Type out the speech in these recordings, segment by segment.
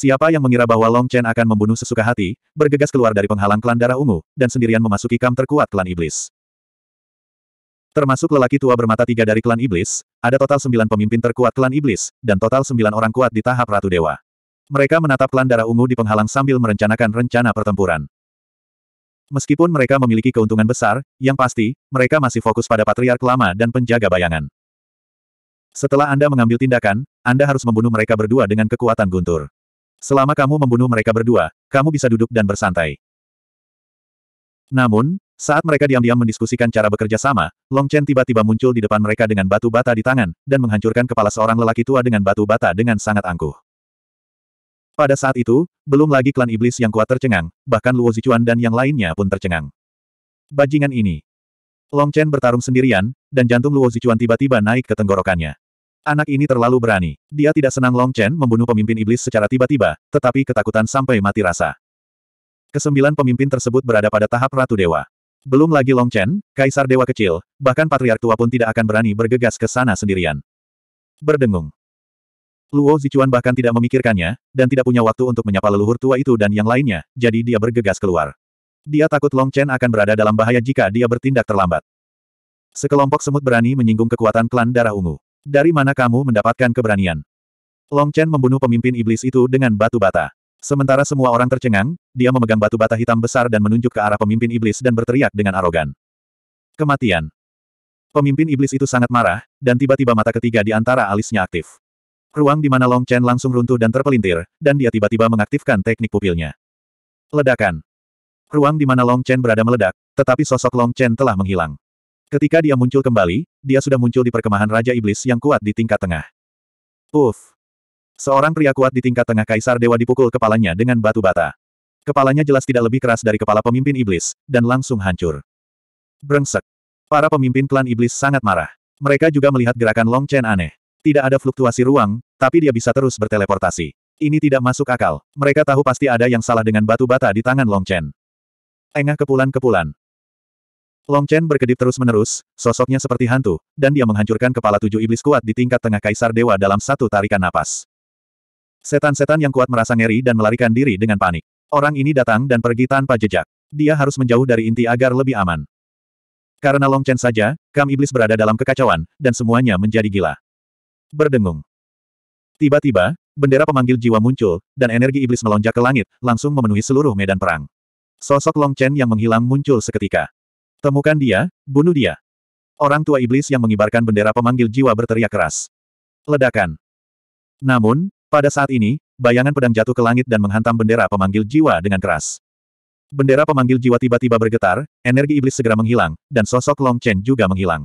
Siapa yang mengira bahwa Long Chen akan membunuh sesuka hati, bergegas keluar dari penghalang klan darah ungu, dan sendirian memasuki kam terkuat klan iblis. Termasuk lelaki tua bermata tiga dari klan iblis, ada total sembilan pemimpin terkuat klan iblis, dan total sembilan orang kuat di tahap Ratu Dewa. Mereka menatap klan darah ungu di penghalang sambil merencanakan rencana pertempuran. Meskipun mereka memiliki keuntungan besar, yang pasti, mereka masih fokus pada patriark lama dan penjaga bayangan. Setelah Anda mengambil tindakan, Anda harus membunuh mereka berdua dengan kekuatan guntur. Selama kamu membunuh mereka berdua, kamu bisa duduk dan bersantai. Namun, saat mereka diam-diam mendiskusikan cara bekerja sama, Long Chen tiba-tiba muncul di depan mereka dengan batu bata di tangan, dan menghancurkan kepala seorang lelaki tua dengan batu bata dengan sangat angkuh. Pada saat itu, belum lagi klan iblis yang kuat tercengang, bahkan Luo Zichuan dan yang lainnya pun tercengang. Bajingan ini. Long Chen bertarung sendirian, dan jantung Luo Zichuan tiba-tiba naik ke tenggorokannya. Anak ini terlalu berani. Dia tidak senang Long Chen membunuh pemimpin iblis secara tiba-tiba, tetapi ketakutan sampai mati rasa. Kesembilan pemimpin tersebut berada pada tahap Ratu Dewa. Belum lagi Long Chen, Kaisar Dewa kecil, bahkan Patriark Tua pun tidak akan berani bergegas ke sana sendirian. Berdengung. Luo Zichuan bahkan tidak memikirkannya, dan tidak punya waktu untuk menyapa leluhur tua itu dan yang lainnya, jadi dia bergegas keluar. Dia takut Long Chen akan berada dalam bahaya jika dia bertindak terlambat. Sekelompok semut berani menyinggung kekuatan klan darah ungu. Dari mana kamu mendapatkan keberanian? Long Chen membunuh pemimpin iblis itu dengan batu bata. Sementara semua orang tercengang, dia memegang batu bata hitam besar dan menunjuk ke arah pemimpin iblis dan berteriak dengan arogan. Kematian. Pemimpin iblis itu sangat marah, dan tiba-tiba mata ketiga di antara alisnya aktif. Ruang di mana Long Chen langsung runtuh dan terpelintir, dan dia tiba-tiba mengaktifkan teknik pupilnya. Ledakan. Ruang di mana Long Chen berada meledak, tetapi sosok Long Chen telah menghilang. Ketika dia muncul kembali, dia sudah muncul di perkemahan Raja Iblis yang kuat di tingkat tengah. Uf! Seorang pria kuat di tingkat tengah Kaisar Dewa dipukul kepalanya dengan batu bata. Kepalanya jelas tidak lebih keras dari kepala pemimpin Iblis, dan langsung hancur. Brengsek! Para pemimpin klan Iblis sangat marah. Mereka juga melihat gerakan Long Chen aneh. Tidak ada fluktuasi ruang, tapi dia bisa terus berteleportasi. Ini tidak masuk akal. Mereka tahu pasti ada yang salah dengan batu bata di tangan Long Chen. Engah kepulan-kepulan. Long Chen berkedip terus-menerus, sosoknya seperti hantu, dan dia menghancurkan kepala tujuh iblis kuat di tingkat tengah kaisar dewa dalam satu tarikan napas. Setan-setan yang kuat merasa ngeri dan melarikan diri dengan panik. Orang ini datang dan pergi tanpa jejak. Dia harus menjauh dari inti agar lebih aman. Karena Long Chen saja, kam iblis berada dalam kekacauan, dan semuanya menjadi gila. Berdengung. Tiba-tiba, bendera pemanggil jiwa muncul, dan energi iblis melonjak ke langit, langsung memenuhi seluruh medan perang. Sosok Long Chen yang menghilang muncul seketika. Temukan dia, bunuh dia. Orang tua iblis yang mengibarkan bendera pemanggil jiwa berteriak keras. Ledakan. Namun, pada saat ini, bayangan pedang jatuh ke langit dan menghantam bendera pemanggil jiwa dengan keras. Bendera pemanggil jiwa tiba-tiba bergetar, energi iblis segera menghilang, dan sosok Long Chen juga menghilang.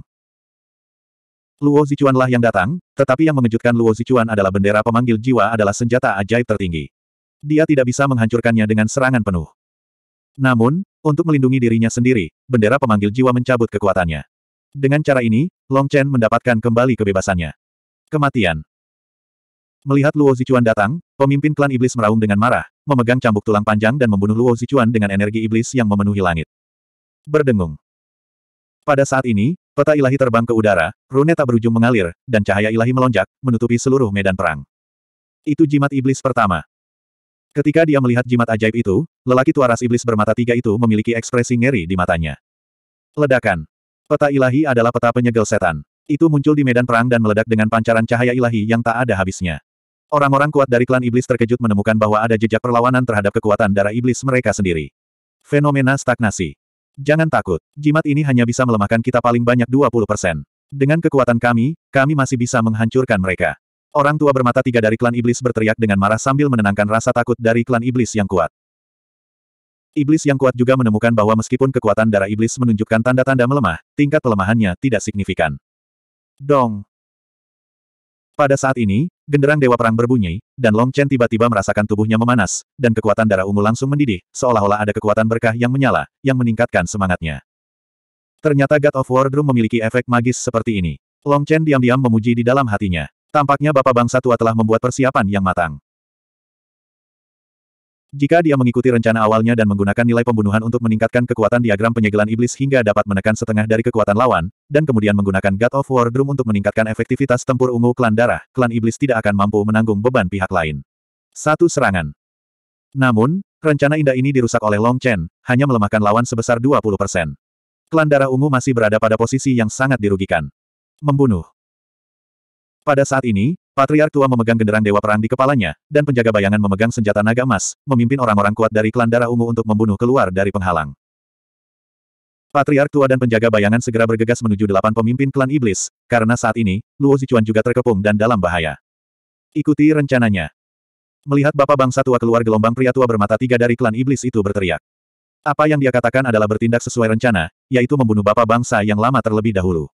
Luo lah yang datang, tetapi yang mengejutkan Luo Zichuan adalah bendera pemanggil jiwa adalah senjata ajaib tertinggi. Dia tidak bisa menghancurkannya dengan serangan penuh. Namun, untuk melindungi dirinya sendiri, bendera pemanggil jiwa mencabut kekuatannya. Dengan cara ini, Long Chen mendapatkan kembali kebebasannya. Kematian. Melihat Luo Zichuan datang, pemimpin klan iblis meraung dengan marah, memegang cambuk tulang panjang dan membunuh Luo Zichuan dengan energi iblis yang memenuhi langit. Berdengung. Pada saat ini, peta ilahi terbang ke udara, rune tak berujung mengalir, dan cahaya ilahi melonjak, menutupi seluruh medan perang. Itu jimat iblis pertama. Ketika dia melihat jimat ajaib itu, lelaki tua ras iblis bermata tiga itu memiliki ekspresi ngeri di matanya. Ledakan. Peta ilahi adalah peta penyegel setan. Itu muncul di medan perang dan meledak dengan pancaran cahaya ilahi yang tak ada habisnya. Orang-orang kuat dari klan iblis terkejut menemukan bahwa ada jejak perlawanan terhadap kekuatan darah iblis mereka sendiri. Fenomena stagnasi. Jangan takut, jimat ini hanya bisa melemahkan kita paling banyak 20%. Dengan kekuatan kami, kami masih bisa menghancurkan mereka. Orang tua bermata tiga dari klan iblis berteriak dengan marah sambil menenangkan rasa takut dari klan iblis yang kuat. Iblis yang kuat juga menemukan bahwa meskipun kekuatan darah iblis menunjukkan tanda-tanda melemah, tingkat pelemahannya tidak signifikan. Dong! Pada saat ini, genderang dewa perang berbunyi, dan Long Chen tiba-tiba merasakan tubuhnya memanas, dan kekuatan darah ungu langsung mendidih, seolah-olah ada kekuatan berkah yang menyala, yang meningkatkan semangatnya. Ternyata God of War Drum memiliki efek magis seperti ini. Long Chen diam-diam memuji di dalam hatinya. Tampaknya Bapak Bangsa Tua telah membuat persiapan yang matang. Jika dia mengikuti rencana awalnya dan menggunakan nilai pembunuhan untuk meningkatkan kekuatan diagram penyegelan iblis hingga dapat menekan setengah dari kekuatan lawan, dan kemudian menggunakan God of War Drum untuk meningkatkan efektivitas tempur ungu klan darah, klan iblis tidak akan mampu menanggung beban pihak lain. Satu serangan. Namun, rencana indah ini dirusak oleh Long Chen, hanya melemahkan lawan sebesar 20%. Klan darah ungu masih berada pada posisi yang sangat dirugikan. Membunuh. Pada saat ini, Patriark tua memegang genderang Dewa Perang di kepalanya, dan penjaga bayangan memegang senjata naga emas, memimpin orang-orang kuat dari klan darah ungu untuk membunuh keluar dari penghalang. Patriark tua dan penjaga bayangan segera bergegas menuju delapan pemimpin klan iblis, karena saat ini, Luo Zichuan juga terkepung dan dalam bahaya. Ikuti rencananya. Melihat bapak bangsa tua keluar gelombang pria tua bermata tiga dari klan iblis itu berteriak. Apa yang dia katakan adalah bertindak sesuai rencana, yaitu membunuh bapak bangsa yang lama terlebih dahulu.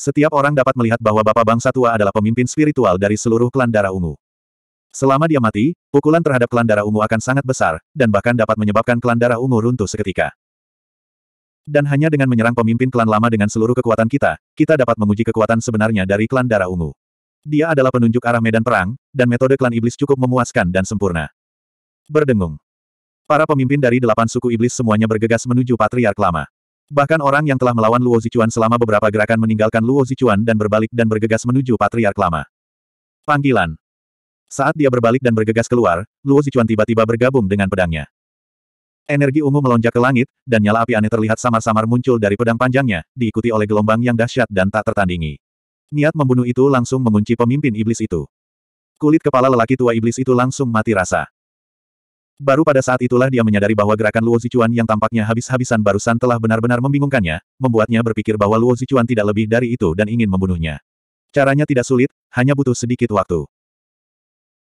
Setiap orang dapat melihat bahwa Bapak Bangsa Tua adalah pemimpin spiritual dari seluruh klan darah ungu. Selama dia mati, pukulan terhadap klan darah ungu akan sangat besar, dan bahkan dapat menyebabkan klan darah ungu runtuh seketika. Dan hanya dengan menyerang pemimpin klan lama dengan seluruh kekuatan kita, kita dapat menguji kekuatan sebenarnya dari klan darah ungu. Dia adalah penunjuk arah medan perang, dan metode klan iblis cukup memuaskan dan sempurna. Berdengung. Para pemimpin dari delapan suku iblis semuanya bergegas menuju patriark lama. Bahkan orang yang telah melawan Luo Zichuan selama beberapa gerakan meninggalkan Luo Zichuan dan berbalik dan bergegas menuju Patriark Lama. Panggilan. Saat dia berbalik dan bergegas keluar, Luo Zichuan tiba-tiba bergabung dengan pedangnya. Energi ungu melonjak ke langit, dan nyala api aneh terlihat samar-samar muncul dari pedang panjangnya, diikuti oleh gelombang yang dahsyat dan tak tertandingi. Niat membunuh itu langsung mengunci pemimpin iblis itu. Kulit kepala lelaki tua iblis itu langsung mati rasa. Baru pada saat itulah dia menyadari bahwa gerakan Luo Zichuan yang tampaknya habis-habisan barusan telah benar-benar membingungkannya, membuatnya berpikir bahwa Luo Zichuan tidak lebih dari itu dan ingin membunuhnya. Caranya tidak sulit, hanya butuh sedikit waktu.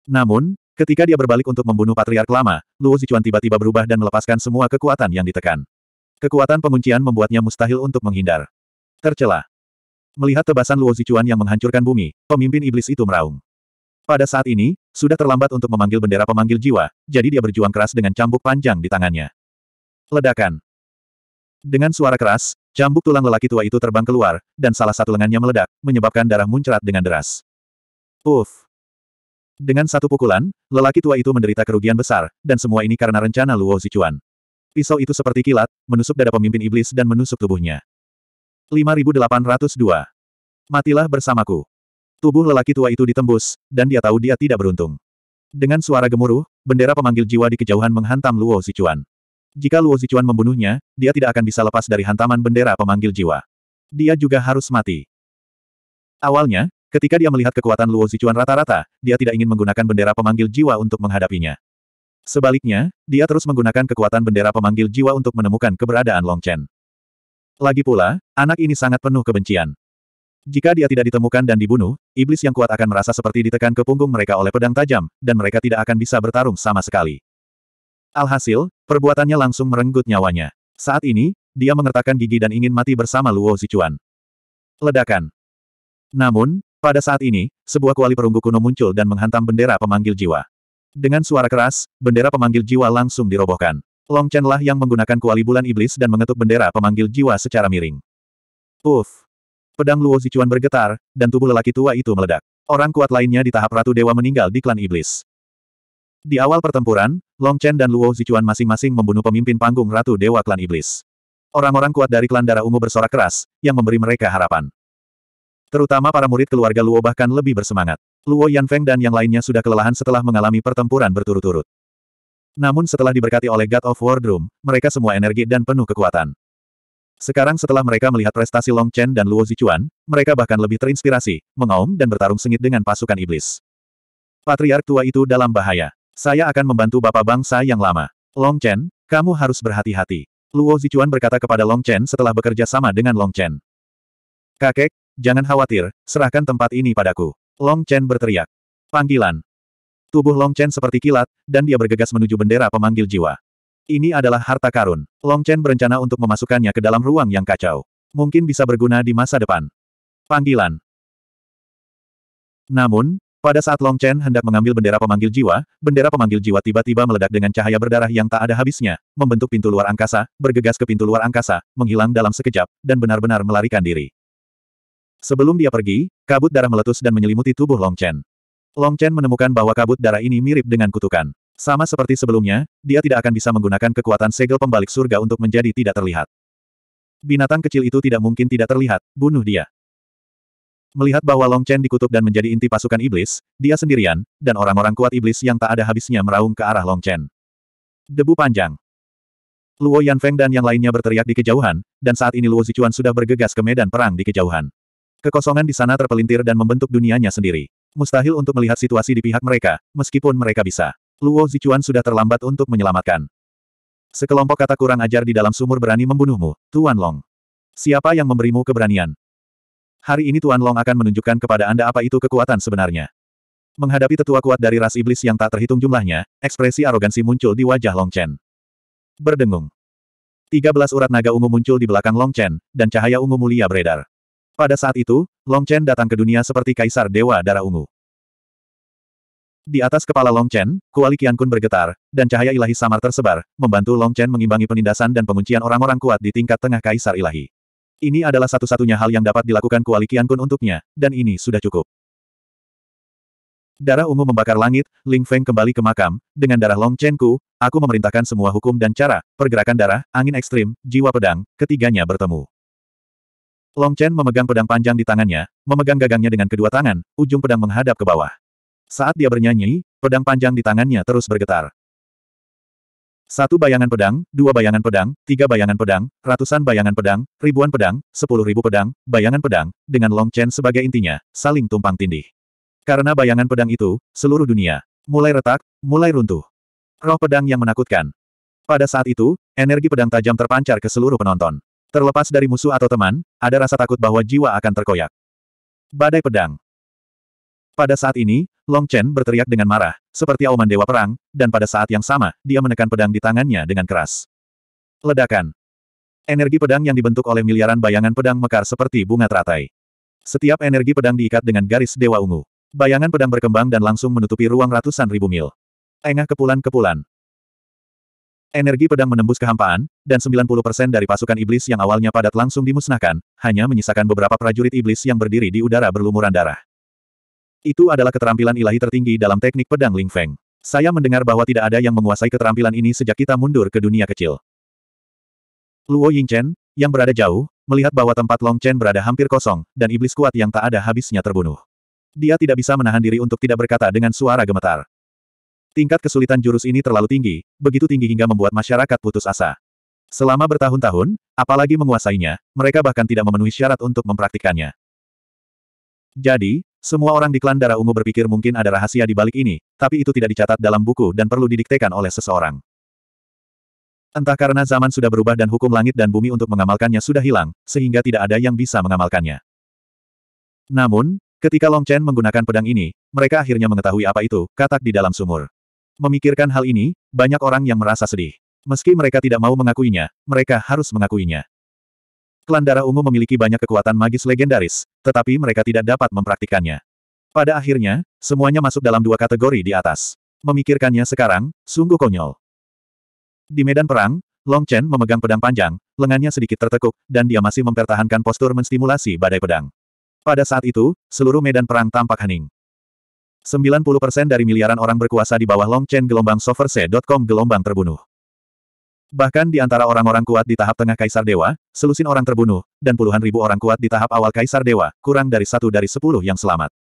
Namun, ketika dia berbalik untuk membunuh Patriark Lama, Luo Zichuan tiba-tiba berubah dan melepaskan semua kekuatan yang ditekan. Kekuatan penguncian membuatnya mustahil untuk menghindar. Tercela. Melihat tebasan Luo Zichuan yang menghancurkan bumi, pemimpin iblis itu meraung. Pada saat ini, sudah terlambat untuk memanggil bendera pemanggil jiwa, jadi dia berjuang keras dengan cambuk panjang di tangannya. Ledakan. Dengan suara keras, cambuk tulang lelaki tua itu terbang keluar, dan salah satu lengannya meledak, menyebabkan darah muncrat dengan deras. Uff. Dengan satu pukulan, lelaki tua itu menderita kerugian besar, dan semua ini karena rencana Luo Zichuan. Pisau itu seperti kilat, menusuk dada pemimpin iblis dan menusuk tubuhnya. 5802. Matilah bersamaku. Tubuh lelaki tua itu ditembus, dan dia tahu dia tidak beruntung. Dengan suara gemuruh, bendera pemanggil jiwa di kejauhan menghantam Luo Zichuan. Jika Luo Zichuan membunuhnya, dia tidak akan bisa lepas dari hantaman bendera pemanggil jiwa. Dia juga harus mati. Awalnya, ketika dia melihat kekuatan Luo Zichuan rata-rata, dia tidak ingin menggunakan bendera pemanggil jiwa untuk menghadapinya. Sebaliknya, dia terus menggunakan kekuatan bendera pemanggil jiwa untuk menemukan keberadaan Long Chen. Lagi pula, anak ini sangat penuh kebencian. Jika dia tidak ditemukan dan dibunuh, iblis yang kuat akan merasa seperti ditekan ke punggung mereka oleh pedang tajam, dan mereka tidak akan bisa bertarung sama sekali. Alhasil, perbuatannya langsung merenggut nyawanya. Saat ini, dia mengertakkan gigi dan ingin mati bersama Luo Zichuan. Ledakan. Namun, pada saat ini, sebuah kuali perunggu kuno muncul dan menghantam bendera pemanggil jiwa. Dengan suara keras, bendera pemanggil jiwa langsung dirobohkan. Long Chen lah yang menggunakan kuali bulan iblis dan mengetuk bendera pemanggil jiwa secara miring. Uff! Pedang Luo Zichuan bergetar, dan tubuh lelaki tua itu meledak. Orang kuat lainnya di tahap Ratu Dewa meninggal di klan iblis. Di awal pertempuran, Long Chen dan Luo Zichuan masing-masing membunuh pemimpin panggung Ratu Dewa Klan Iblis. Orang-orang kuat dari klan darah ungu bersorak keras, yang memberi mereka harapan. Terutama para murid keluarga Luo bahkan lebih bersemangat. Luo Yanfeng dan yang lainnya sudah kelelahan setelah mengalami pertempuran berturut-turut. Namun setelah diberkati oleh God of War mereka semua energi dan penuh kekuatan. Sekarang setelah mereka melihat prestasi Long Chen dan Luo Zichuan, mereka bahkan lebih terinspirasi, mengaum dan bertarung sengit dengan pasukan iblis. Patriark tua itu dalam bahaya. Saya akan membantu bapak bangsa yang lama. Long Chen, kamu harus berhati-hati. Luo Zichuan berkata kepada Long Chen setelah bekerja sama dengan Long Chen. Kakek, jangan khawatir, serahkan tempat ini padaku. Long Chen berteriak. Panggilan. Tubuh Long Chen seperti kilat, dan dia bergegas menuju bendera pemanggil jiwa. Ini adalah harta karun. Long Chen berencana untuk memasukkannya ke dalam ruang yang kacau. Mungkin bisa berguna di masa depan. Panggilan. Namun, pada saat Long Chen hendak mengambil bendera pemanggil jiwa, bendera pemanggil jiwa tiba-tiba meledak dengan cahaya berdarah yang tak ada habisnya, membentuk pintu luar angkasa, bergegas ke pintu luar angkasa, menghilang dalam sekejap, dan benar-benar melarikan diri. Sebelum dia pergi, kabut darah meletus dan menyelimuti tubuh Long Chen. Long Chen menemukan bahwa kabut darah ini mirip dengan kutukan. Sama seperti sebelumnya, dia tidak akan bisa menggunakan kekuatan segel pembalik surga untuk menjadi tidak terlihat. Binatang kecil itu tidak mungkin tidak terlihat, bunuh dia. Melihat bahwa Long Chen dikutuk dan menjadi inti pasukan iblis, dia sendirian, dan orang-orang kuat iblis yang tak ada habisnya meraung ke arah Long Chen. Debu panjang. Luo Yanfeng dan yang lainnya berteriak di kejauhan, dan saat ini Luo Zichuan sudah bergegas ke medan perang di kejauhan. Kekosongan di sana terpelintir dan membentuk dunianya sendiri. Mustahil untuk melihat situasi di pihak mereka, meskipun mereka bisa. Luo Zichuan sudah terlambat untuk menyelamatkan. Sekelompok kata kurang ajar di dalam sumur berani membunuhmu, Tuan Long. Siapa yang memberimu keberanian? Hari ini Tuan Long akan menunjukkan kepada Anda apa itu kekuatan sebenarnya. Menghadapi tetua kuat dari ras iblis yang tak terhitung jumlahnya, ekspresi arogansi muncul di wajah Long Chen. Berdengung. 13 urat naga ungu muncul di belakang Long Chen, dan cahaya ungu mulia beredar. Pada saat itu, Long Chen datang ke dunia seperti kaisar dewa darah ungu. Di atas kepala Long Chen, kuali Qian Kun bergetar, dan cahaya ilahi samar tersebar, membantu Long Chen mengimbangi penindasan dan penguncian orang-orang kuat di tingkat tengah kaisar ilahi. Ini adalah satu-satunya hal yang dapat dilakukan kuali Qian Kun untuknya, dan ini sudah cukup. Darah ungu membakar langit, Ling Feng kembali ke makam, dengan darah Long Chen Ku, aku memerintahkan semua hukum dan cara, pergerakan darah, angin ekstrim, jiwa pedang, ketiganya bertemu. Long Chen memegang pedang panjang di tangannya, memegang gagangnya dengan kedua tangan, ujung pedang menghadap ke bawah. Saat dia bernyanyi, pedang panjang di tangannya terus bergetar. Satu bayangan pedang, dua bayangan pedang, tiga bayangan pedang, ratusan bayangan pedang, ribuan pedang, sepuluh ribu pedang, bayangan pedang, dengan Long Chen sebagai intinya, saling tumpang tindih. Karena bayangan pedang itu, seluruh dunia, mulai retak, mulai runtuh. Roh pedang yang menakutkan. Pada saat itu, energi pedang tajam terpancar ke seluruh penonton. Terlepas dari musuh atau teman, ada rasa takut bahwa jiwa akan terkoyak. Badai pedang. Pada saat ini, Long Chen berteriak dengan marah, seperti auman dewa perang, dan pada saat yang sama, dia menekan pedang di tangannya dengan keras. Ledakan. Energi pedang yang dibentuk oleh miliaran bayangan pedang mekar seperti bunga teratai. Setiap energi pedang diikat dengan garis dewa ungu. Bayangan pedang berkembang dan langsung menutupi ruang ratusan ribu mil. Engah kepulan-kepulan. Energi pedang menembus kehampaan, dan 90% dari pasukan iblis yang awalnya padat langsung dimusnahkan, hanya menyisakan beberapa prajurit iblis yang berdiri di udara berlumuran darah. Itu adalah keterampilan ilahi tertinggi dalam teknik pedang Ling Feng. Saya mendengar bahwa tidak ada yang menguasai keterampilan ini sejak kita mundur ke dunia kecil. Luo Yingchen, yang berada jauh, melihat bahwa tempat Long Chen berada hampir kosong, dan iblis kuat yang tak ada habisnya terbunuh. Dia tidak bisa menahan diri untuk tidak berkata dengan suara gemetar. Tingkat kesulitan jurus ini terlalu tinggi, begitu tinggi hingga membuat masyarakat putus asa. Selama bertahun-tahun, apalagi menguasainya, mereka bahkan tidak memenuhi syarat untuk mempraktikkannya. Jadi, semua orang di klan darah ungu berpikir mungkin ada rahasia di balik ini, tapi itu tidak dicatat dalam buku dan perlu didiktekan oleh seseorang. Entah karena zaman sudah berubah dan hukum langit dan bumi untuk mengamalkannya sudah hilang, sehingga tidak ada yang bisa mengamalkannya. Namun, ketika Long Chen menggunakan pedang ini, mereka akhirnya mengetahui apa itu, katak di dalam sumur. Memikirkan hal ini, banyak orang yang merasa sedih. Meski mereka tidak mau mengakuinya, mereka harus mengakuinya. Klan Darah Ungu memiliki banyak kekuatan magis legendaris, tetapi mereka tidak dapat mempraktikannya. Pada akhirnya, semuanya masuk dalam dua kategori di atas. Memikirkannya sekarang, sungguh konyol. Di medan perang, Long Chen memegang pedang panjang, lengannya sedikit tertekuk, dan dia masih mempertahankan postur menstimulasi badai pedang. Pada saat itu, seluruh medan perang tampak hening. 90% dari miliaran orang berkuasa di bawah Long Chen gelombang soverse.com gelombang terbunuh. Bahkan di antara orang-orang kuat di tahap tengah Kaisar Dewa, selusin orang terbunuh, dan puluhan ribu orang kuat di tahap awal Kaisar Dewa, kurang dari satu dari sepuluh yang selamat.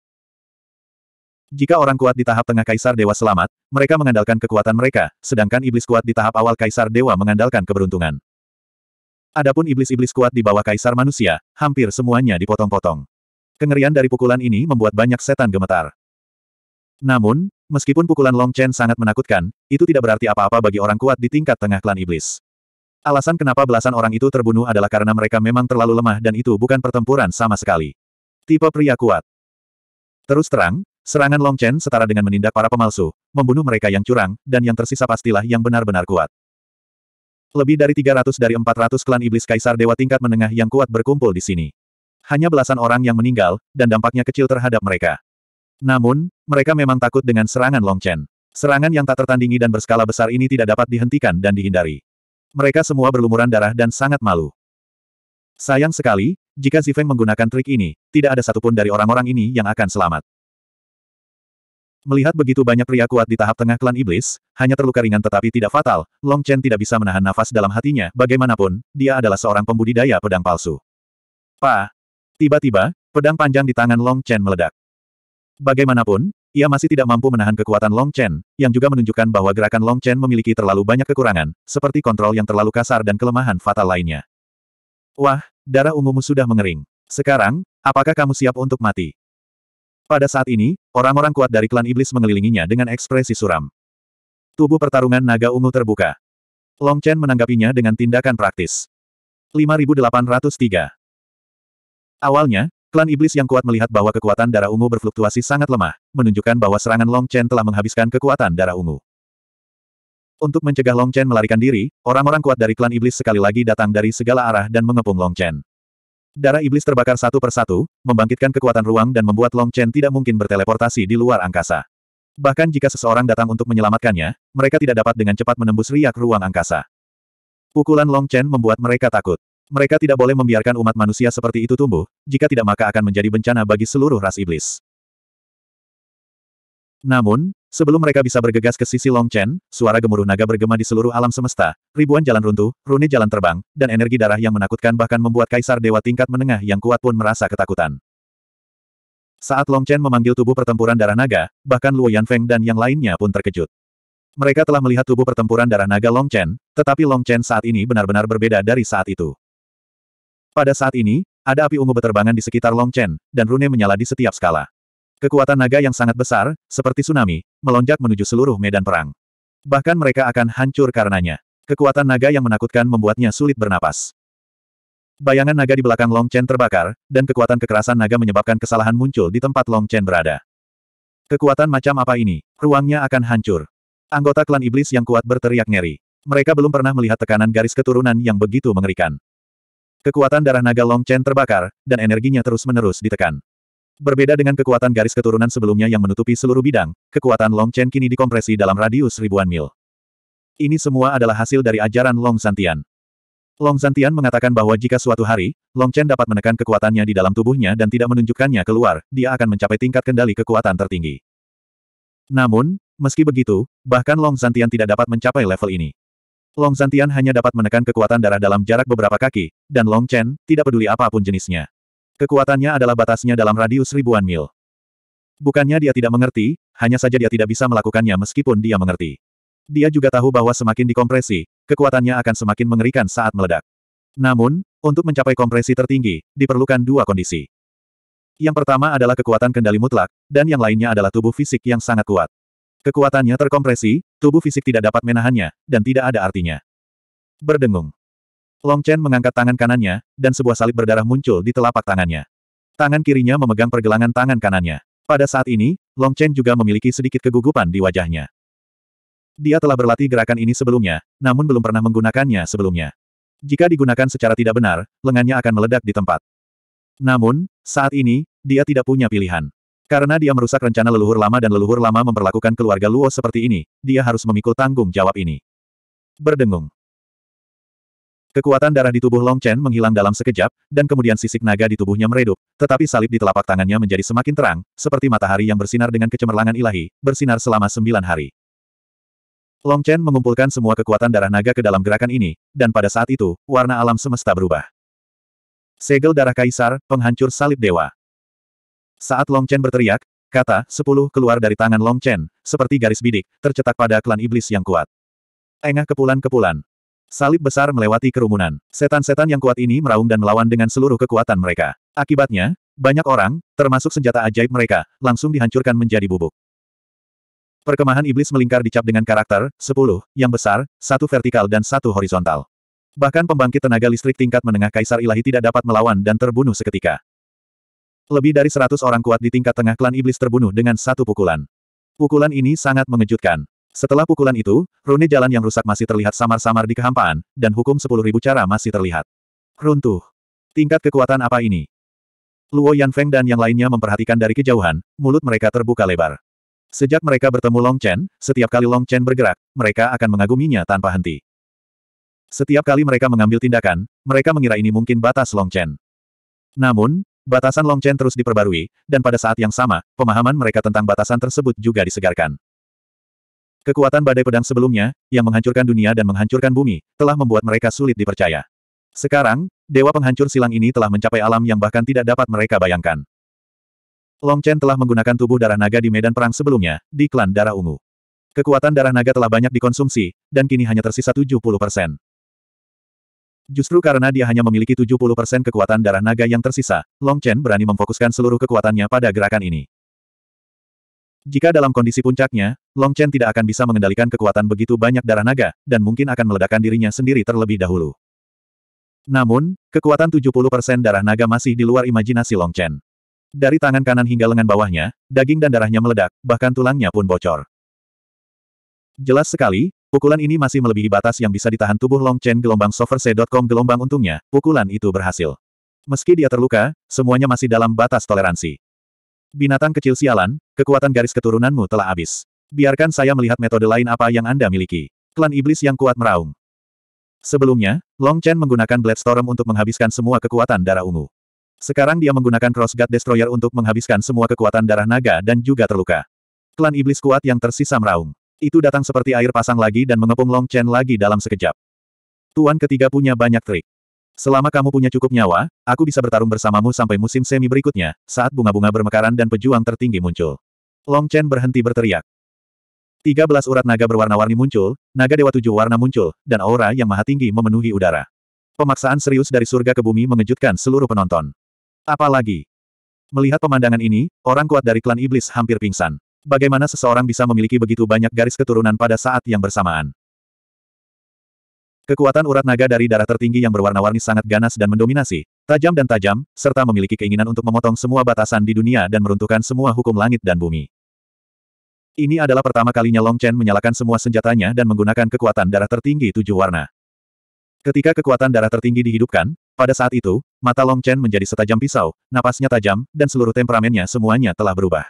Jika orang kuat di tahap tengah Kaisar Dewa selamat, mereka mengandalkan kekuatan mereka, sedangkan iblis kuat di tahap awal Kaisar Dewa mengandalkan keberuntungan. Adapun iblis-iblis kuat di bawah Kaisar manusia, hampir semuanya dipotong-potong. Kengerian dari pukulan ini membuat banyak setan gemetar. Namun, Meskipun pukulan Long Chen sangat menakutkan, itu tidak berarti apa-apa bagi orang kuat di tingkat tengah klan iblis. Alasan kenapa belasan orang itu terbunuh adalah karena mereka memang terlalu lemah dan itu bukan pertempuran sama sekali. Tipe pria kuat. Terus terang, serangan Long Chen setara dengan menindak para pemalsu, membunuh mereka yang curang, dan yang tersisa pastilah yang benar-benar kuat. Lebih dari 300 dari 400 klan iblis kaisar dewa tingkat menengah yang kuat berkumpul di sini. Hanya belasan orang yang meninggal, dan dampaknya kecil terhadap mereka. Namun, mereka memang takut dengan serangan Long Chen. Serangan yang tak tertandingi dan berskala besar ini tidak dapat dihentikan dan dihindari. Mereka semua berlumuran darah dan sangat malu. Sayang sekali, jika Zifeng menggunakan trik ini, tidak ada satupun dari orang-orang ini yang akan selamat. Melihat begitu banyak pria kuat di tahap tengah klan iblis, hanya terluka ringan tetapi tidak fatal, Long Chen tidak bisa menahan nafas dalam hatinya, bagaimanapun, dia adalah seorang pembudidaya pedang palsu. Pa! Tiba-tiba, pedang panjang di tangan Long Chen meledak. Bagaimanapun, ia masih tidak mampu menahan kekuatan Long Chen, yang juga menunjukkan bahwa gerakan Long Chen memiliki terlalu banyak kekurangan, seperti kontrol yang terlalu kasar dan kelemahan fatal lainnya. Wah, darah ungumu sudah mengering. Sekarang, apakah kamu siap untuk mati? Pada saat ini, orang-orang kuat dari klan iblis mengelilinginya dengan ekspresi suram. Tubuh pertarungan naga ungu terbuka. Long Chen menanggapinya dengan tindakan praktis. 5803 Awalnya, Klan Iblis yang kuat melihat bahwa kekuatan darah ungu berfluktuasi sangat lemah, menunjukkan bahwa serangan Long Chen telah menghabiskan kekuatan darah ungu. Untuk mencegah Long Chen melarikan diri, orang-orang kuat dari klan Iblis sekali lagi datang dari segala arah dan mengepung Long Chen. Darah Iblis terbakar satu persatu, membangkitkan kekuatan ruang dan membuat Long Chen tidak mungkin berteleportasi di luar angkasa. Bahkan jika seseorang datang untuk menyelamatkannya, mereka tidak dapat dengan cepat menembus riak ruang angkasa. Pukulan Long Chen membuat mereka takut. Mereka tidak boleh membiarkan umat manusia seperti itu tumbuh, jika tidak maka akan menjadi bencana bagi seluruh ras iblis. Namun, sebelum mereka bisa bergegas ke sisi Long Chen, suara gemuruh naga bergema di seluruh alam semesta, ribuan jalan runtuh, rune jalan terbang, dan energi darah yang menakutkan bahkan membuat kaisar dewa tingkat menengah yang kuat pun merasa ketakutan. Saat Long Chen memanggil tubuh pertempuran darah naga, bahkan Luo Yanfeng dan yang lainnya pun terkejut. Mereka telah melihat tubuh pertempuran darah naga Long Chen, tetapi Long Chen saat ini benar-benar berbeda dari saat itu. Pada saat ini, ada api ungu berterbangan di sekitar Long Chen dan rune menyala di setiap skala. Kekuatan naga yang sangat besar, seperti tsunami, melonjak menuju seluruh medan perang. Bahkan mereka akan hancur karenanya. Kekuatan naga yang menakutkan membuatnya sulit bernapas. Bayangan naga di belakang Long Chen terbakar, dan kekuatan kekerasan naga menyebabkan kesalahan muncul di tempat Long Chen berada. Kekuatan macam apa ini? Ruangnya akan hancur. Anggota klan iblis yang kuat berteriak ngeri. Mereka belum pernah melihat tekanan garis keturunan yang begitu mengerikan. Kekuatan darah naga Long Chen terbakar, dan energinya terus-menerus ditekan. Berbeda dengan kekuatan garis keturunan sebelumnya yang menutupi seluruh bidang, kekuatan Long Chen kini dikompresi dalam radius ribuan mil. Ini semua adalah hasil dari ajaran Long Santian. Long Santian mengatakan bahwa jika suatu hari, Long Chen dapat menekan kekuatannya di dalam tubuhnya dan tidak menunjukkannya keluar, dia akan mencapai tingkat kendali kekuatan tertinggi. Namun, meski begitu, bahkan Long Santian tidak dapat mencapai level ini. Long Zantian hanya dapat menekan kekuatan darah dalam jarak beberapa kaki, dan Long Chen, tidak peduli apapun jenisnya. Kekuatannya adalah batasnya dalam radius ribuan mil. Bukannya dia tidak mengerti, hanya saja dia tidak bisa melakukannya meskipun dia mengerti. Dia juga tahu bahwa semakin dikompresi, kekuatannya akan semakin mengerikan saat meledak. Namun, untuk mencapai kompresi tertinggi, diperlukan dua kondisi. Yang pertama adalah kekuatan kendali mutlak, dan yang lainnya adalah tubuh fisik yang sangat kuat. Kekuatannya terkompresi, tubuh fisik tidak dapat menahannya, dan tidak ada artinya. Berdengung. Long Chen mengangkat tangan kanannya, dan sebuah salib berdarah muncul di telapak tangannya. Tangan kirinya memegang pergelangan tangan kanannya. Pada saat ini, Long Chen juga memiliki sedikit kegugupan di wajahnya. Dia telah berlatih gerakan ini sebelumnya, namun belum pernah menggunakannya sebelumnya. Jika digunakan secara tidak benar, lengannya akan meledak di tempat. Namun, saat ini, dia tidak punya pilihan. Karena dia merusak rencana leluhur lama dan leluhur lama memperlakukan keluarga Luo seperti ini, dia harus memikul tanggung jawab ini. Berdengung. Kekuatan darah di tubuh Long Chen menghilang dalam sekejap, dan kemudian sisik naga di tubuhnya meredup, tetapi salib di telapak tangannya menjadi semakin terang, seperti matahari yang bersinar dengan kecemerlangan ilahi, bersinar selama sembilan hari. Long Chen mengumpulkan semua kekuatan darah naga ke dalam gerakan ini, dan pada saat itu, warna alam semesta berubah. Segel darah kaisar, penghancur salib dewa. Saat Long Chen berteriak, kata, sepuluh keluar dari tangan Long Chen, seperti garis bidik, tercetak pada klan iblis yang kuat. Engah kepulan-kepulan. Salib besar melewati kerumunan. Setan-setan yang kuat ini meraung dan melawan dengan seluruh kekuatan mereka. Akibatnya, banyak orang, termasuk senjata ajaib mereka, langsung dihancurkan menjadi bubuk. Perkemahan iblis melingkar dicap dengan karakter, sepuluh, yang besar, satu vertikal dan satu horizontal. Bahkan pembangkit tenaga listrik tingkat menengah Kaisar Ilahi tidak dapat melawan dan terbunuh seketika. Lebih dari seratus orang kuat di tingkat tengah klan iblis terbunuh dengan satu pukulan. Pukulan ini sangat mengejutkan. Setelah pukulan itu, rune jalan yang rusak masih terlihat samar-samar di kehampaan, dan hukum sepuluh ribu cara masih terlihat. Runtuh. Tingkat kekuatan apa ini? Luo Yan Feng dan yang lainnya memperhatikan dari kejauhan, mulut mereka terbuka lebar. Sejak mereka bertemu Long Chen, setiap kali Long Chen bergerak, mereka akan mengaguminya tanpa henti. Setiap kali mereka mengambil tindakan, mereka mengira ini mungkin batas Long Chen. Namun, Batasan Long Chen terus diperbarui, dan pada saat yang sama, pemahaman mereka tentang batasan tersebut juga disegarkan. Kekuatan badai pedang sebelumnya, yang menghancurkan dunia dan menghancurkan bumi, telah membuat mereka sulit dipercaya. Sekarang, dewa penghancur silang ini telah mencapai alam yang bahkan tidak dapat mereka bayangkan. Long Chen telah menggunakan tubuh darah naga di medan perang sebelumnya, di klan darah ungu. Kekuatan darah naga telah banyak dikonsumsi, dan kini hanya tersisa 70 persen. Justru karena dia hanya memiliki 70% kekuatan darah naga yang tersisa, Long Chen berani memfokuskan seluruh kekuatannya pada gerakan ini. Jika dalam kondisi puncaknya, Long Chen tidak akan bisa mengendalikan kekuatan begitu banyak darah naga, dan mungkin akan meledakkan dirinya sendiri terlebih dahulu. Namun, kekuatan 70% darah naga masih di luar imajinasi Long Chen. Dari tangan kanan hingga lengan bawahnya, daging dan darahnya meledak, bahkan tulangnya pun bocor. Jelas sekali, Pukulan ini masih melebihi batas yang bisa ditahan tubuh Long Chen gelombang soverse.com gelombang untungnya, pukulan itu berhasil. Meski dia terluka, semuanya masih dalam batas toleransi. Binatang kecil sialan, kekuatan garis keturunanmu telah habis. Biarkan saya melihat metode lain apa yang Anda miliki. Klan Iblis yang kuat meraung. Sebelumnya, Long Chen menggunakan Blade Storm untuk menghabiskan semua kekuatan darah ungu. Sekarang dia menggunakan Cross God Destroyer untuk menghabiskan semua kekuatan darah naga dan juga terluka. Klan Iblis kuat yang tersisa meraung. Itu datang seperti air pasang lagi dan mengepung Long Chen lagi dalam sekejap. Tuan ketiga punya banyak trik. Selama kamu punya cukup nyawa, aku bisa bertarung bersamamu sampai musim semi berikutnya, saat bunga-bunga bermekaran dan pejuang tertinggi muncul. Long Chen berhenti berteriak. Tiga belas urat naga berwarna-warni muncul, naga dewa tujuh warna muncul, dan aura yang maha tinggi memenuhi udara. Pemaksaan serius dari surga ke bumi mengejutkan seluruh penonton. Apalagi, melihat pemandangan ini, orang kuat dari klan iblis hampir pingsan. Bagaimana seseorang bisa memiliki begitu banyak garis keturunan pada saat yang bersamaan? Kekuatan urat naga dari darah tertinggi yang berwarna-warni sangat ganas dan mendominasi, tajam dan tajam, serta memiliki keinginan untuk memotong semua batasan di dunia dan meruntuhkan semua hukum langit dan bumi. Ini adalah pertama kalinya Long Chen menyalakan semua senjatanya dan menggunakan kekuatan darah tertinggi tujuh warna. Ketika kekuatan darah tertinggi dihidupkan, pada saat itu, mata Long Chen menjadi setajam pisau, napasnya tajam, dan seluruh temperamennya semuanya telah berubah.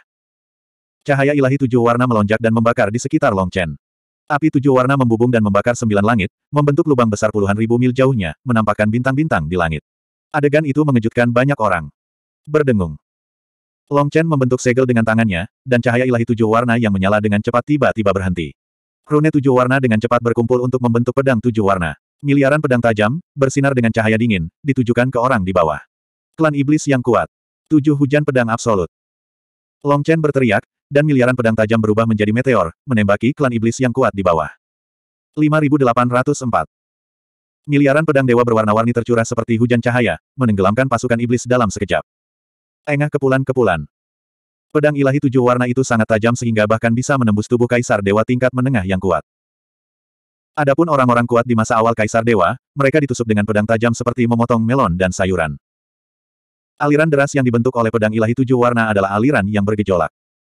Cahaya ilahi tujuh warna melonjak dan membakar di sekitar Long Chen. Api tujuh warna membubung dan membakar sembilan langit, membentuk lubang besar puluhan ribu mil jauhnya, menampakkan bintang-bintang di langit. Adegan itu mengejutkan banyak orang. Berdengung. Long Chen membentuk segel dengan tangannya, dan cahaya ilahi tujuh warna yang menyala dengan cepat tiba-tiba berhenti. Rune tujuh warna dengan cepat berkumpul untuk membentuk pedang tujuh warna. Miliaran pedang tajam, bersinar dengan cahaya dingin, ditujukan ke orang di bawah. Klan iblis yang kuat. Tujuh hujan pedang absolut. Long Chen berteriak, dan miliaran pedang tajam berubah menjadi meteor, menembaki klan iblis yang kuat di bawah. 5804 Miliaran pedang dewa berwarna-warni tercurah seperti hujan cahaya, menenggelamkan pasukan iblis dalam sekejap. Engah kepulan-kepulan. Pedang ilahi tujuh warna itu sangat tajam sehingga bahkan bisa menembus tubuh kaisar dewa tingkat menengah yang kuat. Adapun orang-orang kuat di masa awal kaisar dewa, mereka ditusuk dengan pedang tajam seperti memotong melon dan sayuran. Aliran deras yang dibentuk oleh pedang ilahi tujuh warna adalah aliran yang bergejolak.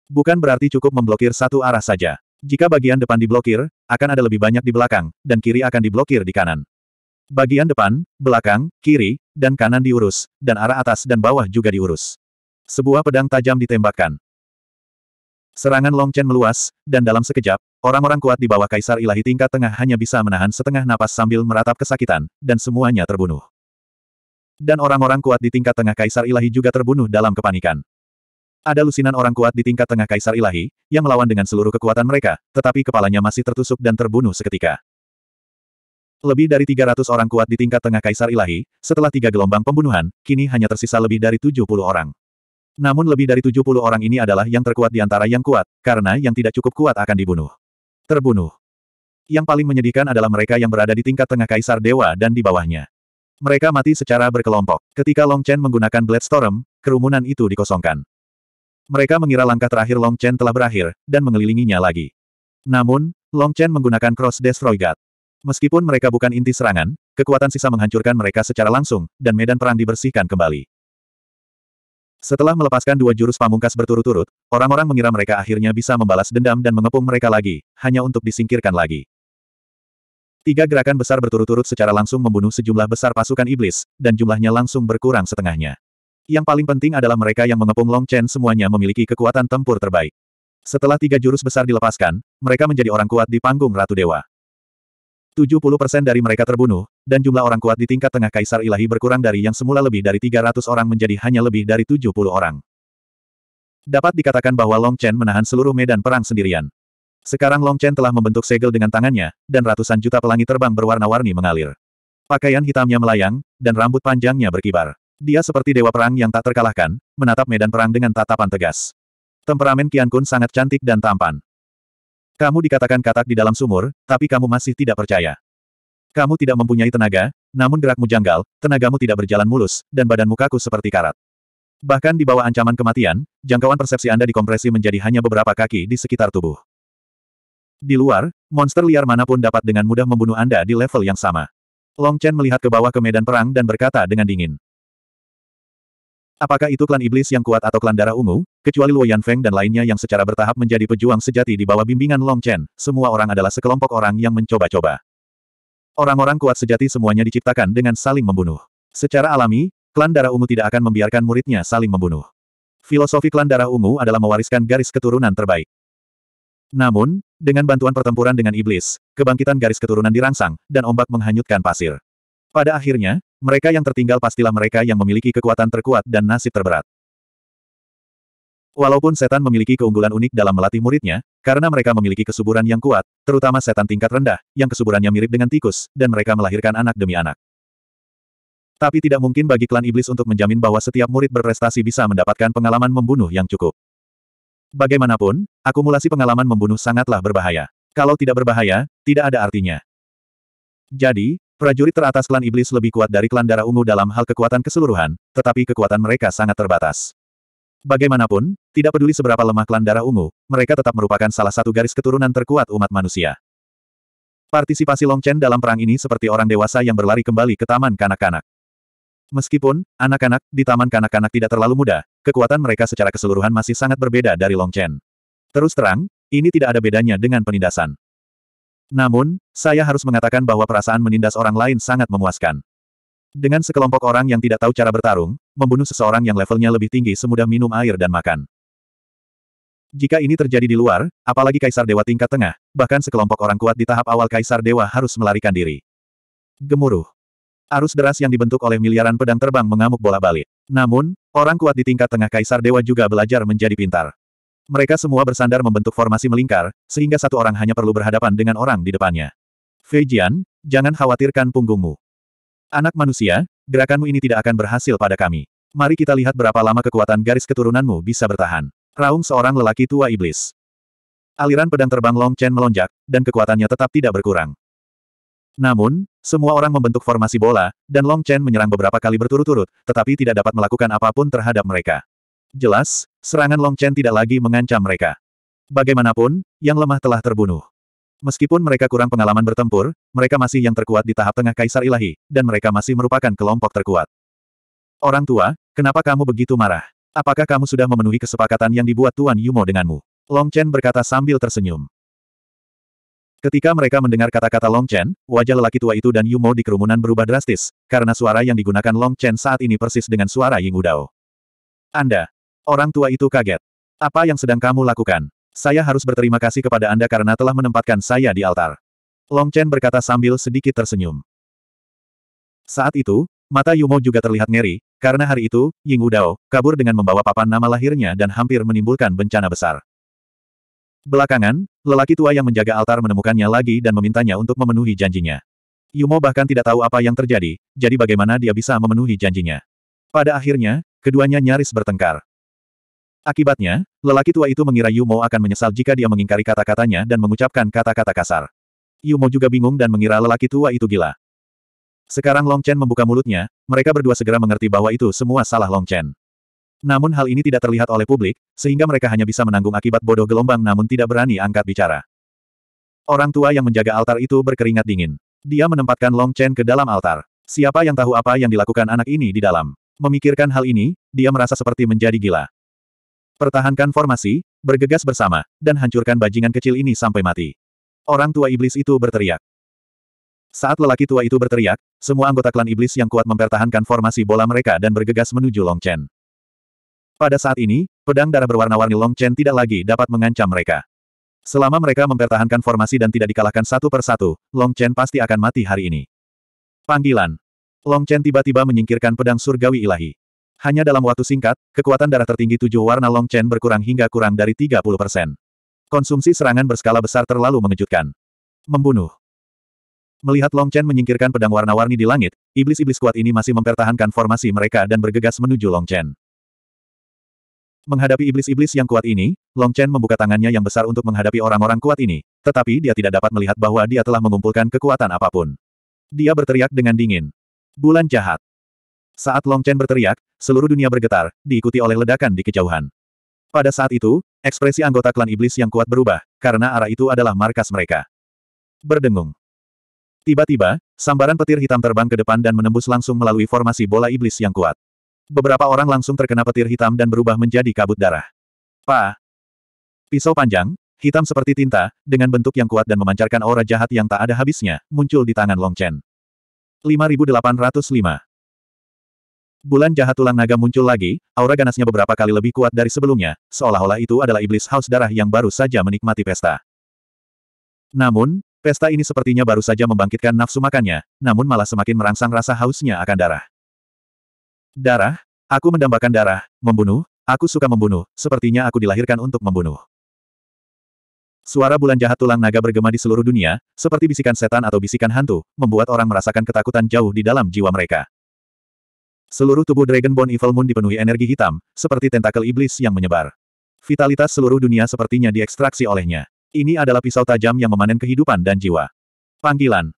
Bukan berarti cukup memblokir satu arah saja. Jika bagian depan diblokir, akan ada lebih banyak di belakang, dan kiri akan diblokir di kanan. Bagian depan, belakang, kiri, dan kanan diurus, dan arah atas dan bawah juga diurus. Sebuah pedang tajam ditembakkan. Serangan Longchen meluas, dan dalam sekejap, orang-orang kuat di bawah Kaisar Ilahi tingkat tengah hanya bisa menahan setengah napas sambil meratap kesakitan, dan semuanya terbunuh dan orang-orang kuat di tingkat tengah Kaisar Ilahi juga terbunuh dalam kepanikan. Ada lusinan orang kuat di tingkat tengah Kaisar Ilahi, yang melawan dengan seluruh kekuatan mereka, tetapi kepalanya masih tertusuk dan terbunuh seketika. Lebih dari 300 orang kuat di tingkat tengah Kaisar Ilahi, setelah tiga gelombang pembunuhan, kini hanya tersisa lebih dari 70 orang. Namun lebih dari 70 orang ini adalah yang terkuat di antara yang kuat, karena yang tidak cukup kuat akan dibunuh. Terbunuh. Yang paling menyedihkan adalah mereka yang berada di tingkat tengah Kaisar Dewa dan di bawahnya. Mereka mati secara berkelompok. Ketika Long Chen menggunakan Blade Storm, kerumunan itu dikosongkan. Mereka mengira langkah terakhir Long Chen telah berakhir, dan mengelilinginya lagi. Namun, Long Chen menggunakan Cross Destroy God. Meskipun mereka bukan inti serangan, kekuatan sisa menghancurkan mereka secara langsung, dan medan perang dibersihkan kembali. Setelah melepaskan dua jurus pamungkas berturut-turut, orang-orang mengira mereka akhirnya bisa membalas dendam dan mengepung mereka lagi, hanya untuk disingkirkan lagi. Tiga gerakan besar berturut-turut secara langsung membunuh sejumlah besar pasukan iblis, dan jumlahnya langsung berkurang setengahnya. Yang paling penting adalah mereka yang mengepung Long Chen semuanya memiliki kekuatan tempur terbaik. Setelah tiga jurus besar dilepaskan, mereka menjadi orang kuat di panggung Ratu Dewa. 70% dari mereka terbunuh, dan jumlah orang kuat di tingkat tengah Kaisar Ilahi berkurang dari yang semula lebih dari 300 orang menjadi hanya lebih dari 70 orang. Dapat dikatakan bahwa Long Chen menahan seluruh medan perang sendirian. Sekarang Long Chen telah membentuk segel dengan tangannya, dan ratusan juta pelangi terbang berwarna-warni mengalir. Pakaian hitamnya melayang, dan rambut panjangnya berkibar. Dia seperti dewa perang yang tak terkalahkan, menatap medan perang dengan tatapan tegas. Temperamen Qian Kun sangat cantik dan tampan. Kamu dikatakan katak di dalam sumur, tapi kamu masih tidak percaya. Kamu tidak mempunyai tenaga, namun gerakmu janggal, tenagamu tidak berjalan mulus, dan badanmu kaku seperti karat. Bahkan di bawah ancaman kematian, jangkauan persepsi Anda dikompresi menjadi hanya beberapa kaki di sekitar tubuh. Di luar, monster liar manapun dapat dengan mudah membunuh Anda di level yang sama. Long Chen melihat ke bawah ke medan perang dan berkata dengan dingin. Apakah itu klan iblis yang kuat atau klan darah ungu, kecuali Luo Feng dan lainnya yang secara bertahap menjadi pejuang sejati di bawah bimbingan Long Chen, semua orang adalah sekelompok orang yang mencoba-coba. Orang-orang kuat sejati semuanya diciptakan dengan saling membunuh. Secara alami, klan darah ungu tidak akan membiarkan muridnya saling membunuh. Filosofi klan darah ungu adalah mewariskan garis keturunan terbaik. Namun, dengan bantuan pertempuran dengan iblis, kebangkitan garis keturunan dirangsang, dan ombak menghanyutkan pasir. Pada akhirnya, mereka yang tertinggal pastilah mereka yang memiliki kekuatan terkuat dan nasib terberat. Walaupun setan memiliki keunggulan unik dalam melatih muridnya, karena mereka memiliki kesuburan yang kuat, terutama setan tingkat rendah, yang kesuburannya mirip dengan tikus, dan mereka melahirkan anak demi anak. Tapi tidak mungkin bagi klan iblis untuk menjamin bahwa setiap murid berprestasi bisa mendapatkan pengalaman membunuh yang cukup. Bagaimanapun, akumulasi pengalaman membunuh sangatlah berbahaya. Kalau tidak berbahaya, tidak ada artinya. Jadi, Prajurit teratas klan iblis lebih kuat dari klan darah ungu dalam hal kekuatan keseluruhan, tetapi kekuatan mereka sangat terbatas. Bagaimanapun, tidak peduli seberapa lemah klan darah ungu, mereka tetap merupakan salah satu garis keturunan terkuat umat manusia. Partisipasi Long Chen dalam perang ini seperti orang dewasa yang berlari kembali ke taman kanak-kanak. Meskipun, anak-anak, di taman kanak-kanak tidak terlalu muda, kekuatan mereka secara keseluruhan masih sangat berbeda dari Long Chen. Terus terang, ini tidak ada bedanya dengan penindasan. Namun, saya harus mengatakan bahwa perasaan menindas orang lain sangat memuaskan. Dengan sekelompok orang yang tidak tahu cara bertarung, membunuh seseorang yang levelnya lebih tinggi semudah minum air dan makan. Jika ini terjadi di luar, apalagi kaisar dewa tingkat tengah, bahkan sekelompok orang kuat di tahap awal kaisar dewa harus melarikan diri. Gemuruh. Arus deras yang dibentuk oleh miliaran pedang terbang mengamuk bola balik. Namun, orang kuat di tingkat tengah kaisar dewa juga belajar menjadi pintar. Mereka semua bersandar membentuk formasi melingkar, sehingga satu orang hanya perlu berhadapan dengan orang di depannya. Fei Jian, jangan khawatirkan punggungmu. Anak manusia, gerakanmu ini tidak akan berhasil pada kami. Mari kita lihat berapa lama kekuatan garis keturunanmu bisa bertahan. Raung seorang lelaki tua iblis. Aliran pedang terbang Long Chen melonjak, dan kekuatannya tetap tidak berkurang. Namun, semua orang membentuk formasi bola, dan Long Chen menyerang beberapa kali berturut-turut, tetapi tidak dapat melakukan apapun terhadap mereka. Jelas, serangan Long Chen tidak lagi mengancam mereka. Bagaimanapun, yang lemah telah terbunuh. Meskipun mereka kurang pengalaman bertempur, mereka masih yang terkuat di tahap tengah Kaisar Ilahi, dan mereka masih merupakan kelompok terkuat. Orang tua, kenapa kamu begitu marah? Apakah kamu sudah memenuhi kesepakatan yang dibuat Tuan Yumo denganmu? Long Chen berkata sambil tersenyum. Ketika mereka mendengar kata-kata Long Chen, wajah lelaki tua itu dan Yumo di kerumunan berubah drastis, karena suara yang digunakan Long Chen saat ini persis dengan suara Ying Udao. Anda, Orang tua itu kaget. Apa yang sedang kamu lakukan? Saya harus berterima kasih kepada Anda karena telah menempatkan saya di altar. Long Chen berkata sambil sedikit tersenyum. Saat itu, mata Yumo juga terlihat ngeri, karena hari itu, Ying Udao, kabur dengan membawa papan nama lahirnya dan hampir menimbulkan bencana besar. Belakangan, lelaki tua yang menjaga altar menemukannya lagi dan memintanya untuk memenuhi janjinya. Yumo bahkan tidak tahu apa yang terjadi, jadi bagaimana dia bisa memenuhi janjinya. Pada akhirnya, keduanya nyaris bertengkar. Akibatnya, lelaki tua itu mengira Yumo akan menyesal jika dia mengingkari kata-katanya dan mengucapkan kata-kata kasar. Yumo juga bingung dan mengira lelaki tua itu gila. Sekarang Long Chen membuka mulutnya, mereka berdua segera mengerti bahwa itu semua salah Long Chen. Namun hal ini tidak terlihat oleh publik, sehingga mereka hanya bisa menanggung akibat bodoh gelombang namun tidak berani angkat bicara. Orang tua yang menjaga altar itu berkeringat dingin. Dia menempatkan Long Chen ke dalam altar. Siapa yang tahu apa yang dilakukan anak ini di dalam? Memikirkan hal ini, dia merasa seperti menjadi gila. Pertahankan formasi, bergegas bersama, dan hancurkan bajingan kecil ini sampai mati. Orang tua iblis itu berteriak. Saat lelaki tua itu berteriak, semua anggota klan iblis yang kuat mempertahankan formasi bola mereka dan bergegas menuju Long Chen. Pada saat ini, pedang darah berwarna-warni Long Chen tidak lagi dapat mengancam mereka. Selama mereka mempertahankan formasi dan tidak dikalahkan satu persatu, Long Chen pasti akan mati hari ini. Panggilan. Long Chen tiba-tiba menyingkirkan pedang surgawi ilahi. Hanya dalam waktu singkat, kekuatan darah tertinggi tujuh warna Long Chen berkurang hingga kurang dari 30 persen. Konsumsi serangan berskala besar terlalu mengejutkan. Membunuh. Melihat Long Chen menyingkirkan pedang warna-warni di langit, iblis-iblis kuat ini masih mempertahankan formasi mereka dan bergegas menuju Long Chen. Menghadapi iblis-iblis yang kuat ini, Long Chen membuka tangannya yang besar untuk menghadapi orang-orang kuat ini, tetapi dia tidak dapat melihat bahwa dia telah mengumpulkan kekuatan apapun. Dia berteriak dengan dingin. Bulan jahat. Saat Long Chen berteriak, seluruh dunia bergetar, diikuti oleh ledakan di kejauhan. Pada saat itu, ekspresi anggota klan iblis yang kuat berubah, karena arah itu adalah markas mereka. Berdengung. Tiba-tiba, sambaran petir hitam terbang ke depan dan menembus langsung melalui formasi bola iblis yang kuat. Beberapa orang langsung terkena petir hitam dan berubah menjadi kabut darah. Pa. Pisau panjang, hitam seperti tinta, dengan bentuk yang kuat dan memancarkan aura jahat yang tak ada habisnya, muncul di tangan Long Chen. 5805 Bulan jahat tulang naga muncul lagi, aura ganasnya beberapa kali lebih kuat dari sebelumnya, seolah-olah itu adalah iblis haus darah yang baru saja menikmati pesta. Namun, pesta ini sepertinya baru saja membangkitkan nafsu makannya, namun malah semakin merangsang rasa hausnya akan darah. Darah? Aku mendambakan darah, membunuh, aku suka membunuh, sepertinya aku dilahirkan untuk membunuh. Suara bulan jahat tulang naga bergema di seluruh dunia, seperti bisikan setan atau bisikan hantu, membuat orang merasakan ketakutan jauh di dalam jiwa mereka. Seluruh tubuh Dragonborn Evil Moon dipenuhi energi hitam, seperti tentakel iblis yang menyebar. Vitalitas seluruh dunia sepertinya diekstraksi olehnya. Ini adalah pisau tajam yang memanen kehidupan dan jiwa. Panggilan.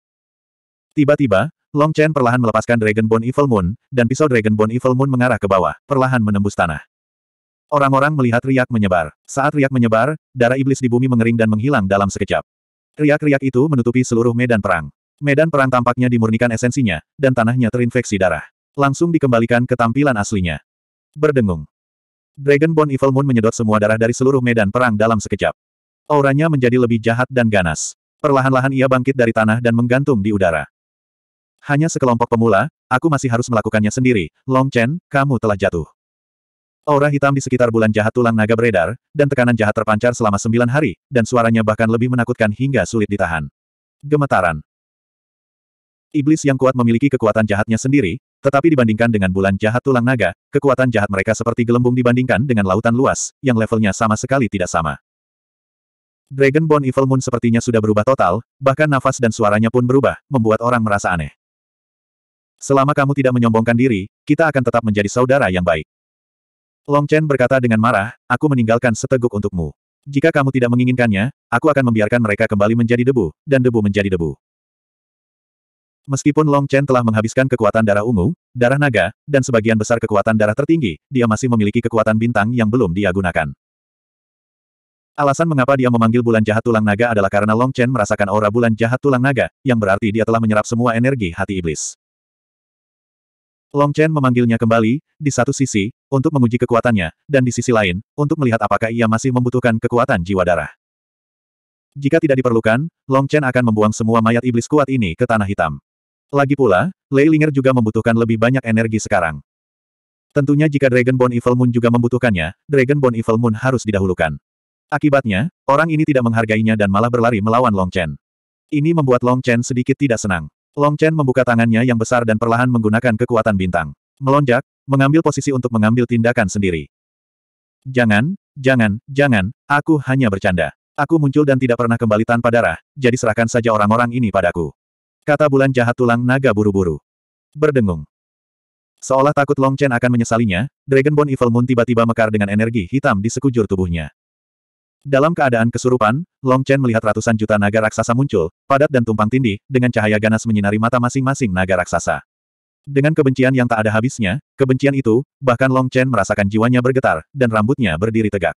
Tiba-tiba, Long Chen perlahan melepaskan Dragonborn Evil Moon, dan pisau Dragonborn Evil Moon mengarah ke bawah, perlahan menembus tanah. Orang-orang melihat riak menyebar. Saat riak menyebar, darah iblis di bumi mengering dan menghilang dalam sekejap. Riak-riak itu menutupi seluruh medan perang. Medan perang tampaknya dimurnikan esensinya, dan tanahnya terinfeksi darah. Langsung dikembalikan ke tampilan aslinya. Berdengung. Dragonborn Evil Moon menyedot semua darah dari seluruh medan perang dalam sekejap. Auranya menjadi lebih jahat dan ganas. Perlahan-lahan ia bangkit dari tanah dan menggantung di udara. Hanya sekelompok pemula, aku masih harus melakukannya sendiri. Long Chen, kamu telah jatuh. Aura hitam di sekitar bulan jahat tulang naga beredar, dan tekanan jahat terpancar selama sembilan hari, dan suaranya bahkan lebih menakutkan hingga sulit ditahan. Gemetaran. Iblis yang kuat memiliki kekuatan jahatnya sendiri, tetapi dibandingkan dengan bulan jahat tulang naga, kekuatan jahat mereka seperti gelembung dibandingkan dengan lautan luas, yang levelnya sama sekali tidak sama. Dragonborn Evil Moon sepertinya sudah berubah total, bahkan nafas dan suaranya pun berubah, membuat orang merasa aneh. Selama kamu tidak menyombongkan diri, kita akan tetap menjadi saudara yang baik. Long Chen berkata dengan marah, aku meninggalkan seteguk untukmu. Jika kamu tidak menginginkannya, aku akan membiarkan mereka kembali menjadi debu, dan debu menjadi debu. Meskipun Long Chen telah menghabiskan kekuatan darah ungu, darah naga, dan sebagian besar kekuatan darah tertinggi, dia masih memiliki kekuatan bintang yang belum dia gunakan. Alasan mengapa dia memanggil bulan jahat tulang naga adalah karena Long Chen merasakan aura bulan jahat tulang naga, yang berarti dia telah menyerap semua energi hati iblis. Long Chen memanggilnya kembali, di satu sisi, untuk menguji kekuatannya, dan di sisi lain, untuk melihat apakah ia masih membutuhkan kekuatan jiwa darah. Jika tidak diperlukan, Long Chen akan membuang semua mayat iblis kuat ini ke tanah hitam. Lagi pula, Lei Linger juga membutuhkan lebih banyak energi sekarang. Tentunya jika Dragonborn Evil Moon juga membutuhkannya, Dragonborn Evil Moon harus didahulukan. Akibatnya, orang ini tidak menghargainya dan malah berlari melawan Long Chen. Ini membuat Long Chen sedikit tidak senang. Long Chen membuka tangannya yang besar dan perlahan menggunakan kekuatan bintang. Melonjak, mengambil posisi untuk mengambil tindakan sendiri. Jangan, jangan, jangan, aku hanya bercanda. Aku muncul dan tidak pernah kembali tanpa darah, jadi serahkan saja orang-orang ini padaku. Kata bulan jahat tulang naga buru-buru. Berdengung. Seolah takut Long Chen akan menyesalinya, Dragonborn Evil Moon tiba-tiba mekar dengan energi hitam di sekujur tubuhnya. Dalam keadaan kesurupan, Long Chen melihat ratusan juta naga raksasa muncul, padat dan tumpang tindih, dengan cahaya ganas menyinari mata masing-masing naga raksasa. Dengan kebencian yang tak ada habisnya, kebencian itu, bahkan Long Chen merasakan jiwanya bergetar, dan rambutnya berdiri tegak.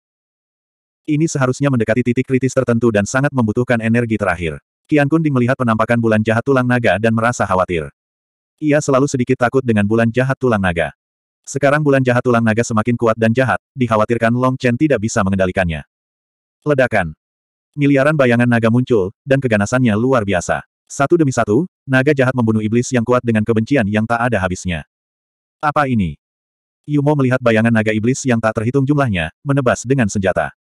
Ini seharusnya mendekati titik kritis tertentu dan sangat membutuhkan energi terakhir. Qian Kunding melihat penampakan bulan jahat tulang naga dan merasa khawatir. Ia selalu sedikit takut dengan bulan jahat tulang naga. Sekarang bulan jahat tulang naga semakin kuat dan jahat, dikhawatirkan Long Chen tidak bisa mengendalikannya. Ledakan. Miliaran bayangan naga muncul, dan keganasannya luar biasa. Satu demi satu, naga jahat membunuh iblis yang kuat dengan kebencian yang tak ada habisnya. Apa ini? Yumo melihat bayangan naga iblis yang tak terhitung jumlahnya, menebas dengan senjata.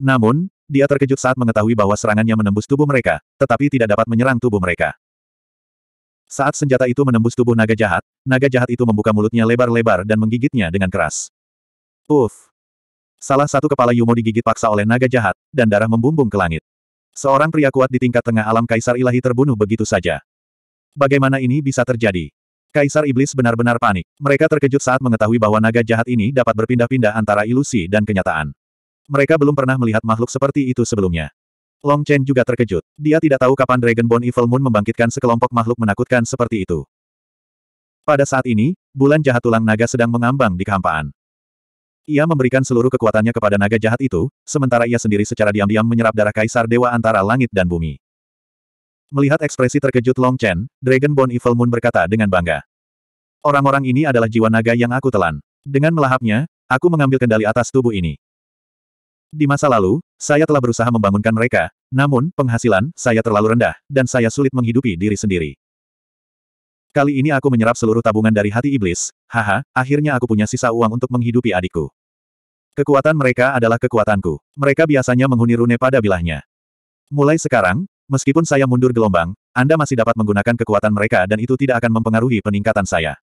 Namun, dia terkejut saat mengetahui bahwa serangannya menembus tubuh mereka, tetapi tidak dapat menyerang tubuh mereka. Saat senjata itu menembus tubuh naga jahat, naga jahat itu membuka mulutnya lebar-lebar dan menggigitnya dengan keras. Uff! Salah satu kepala Yumo digigit paksa oleh naga jahat, dan darah membumbung ke langit. Seorang pria kuat di tingkat tengah alam Kaisar Ilahi terbunuh begitu saja. Bagaimana ini bisa terjadi? Kaisar Iblis benar-benar panik. Mereka terkejut saat mengetahui bahwa naga jahat ini dapat berpindah-pindah antara ilusi dan kenyataan. Mereka belum pernah melihat makhluk seperti itu sebelumnya. Long Chen juga terkejut. Dia tidak tahu kapan Dragonborn Evil Moon membangkitkan sekelompok makhluk menakutkan seperti itu. Pada saat ini, bulan jahat tulang naga sedang mengambang di kehampaan. Ia memberikan seluruh kekuatannya kepada naga jahat itu, sementara ia sendiri secara diam-diam menyerap darah kaisar dewa antara langit dan bumi. Melihat ekspresi terkejut Long Chen, Dragonborn Evil Moon berkata dengan bangga. Orang-orang ini adalah jiwa naga yang aku telan. Dengan melahapnya, aku mengambil kendali atas tubuh ini. Di masa lalu, saya telah berusaha membangunkan mereka, namun penghasilan saya terlalu rendah, dan saya sulit menghidupi diri sendiri. Kali ini aku menyerap seluruh tabungan dari hati iblis, haha, akhirnya aku punya sisa uang untuk menghidupi adikku. Kekuatan mereka adalah kekuatanku. Mereka biasanya menghuni rune pada bilahnya. Mulai sekarang, meskipun saya mundur gelombang, Anda masih dapat menggunakan kekuatan mereka dan itu tidak akan mempengaruhi peningkatan saya.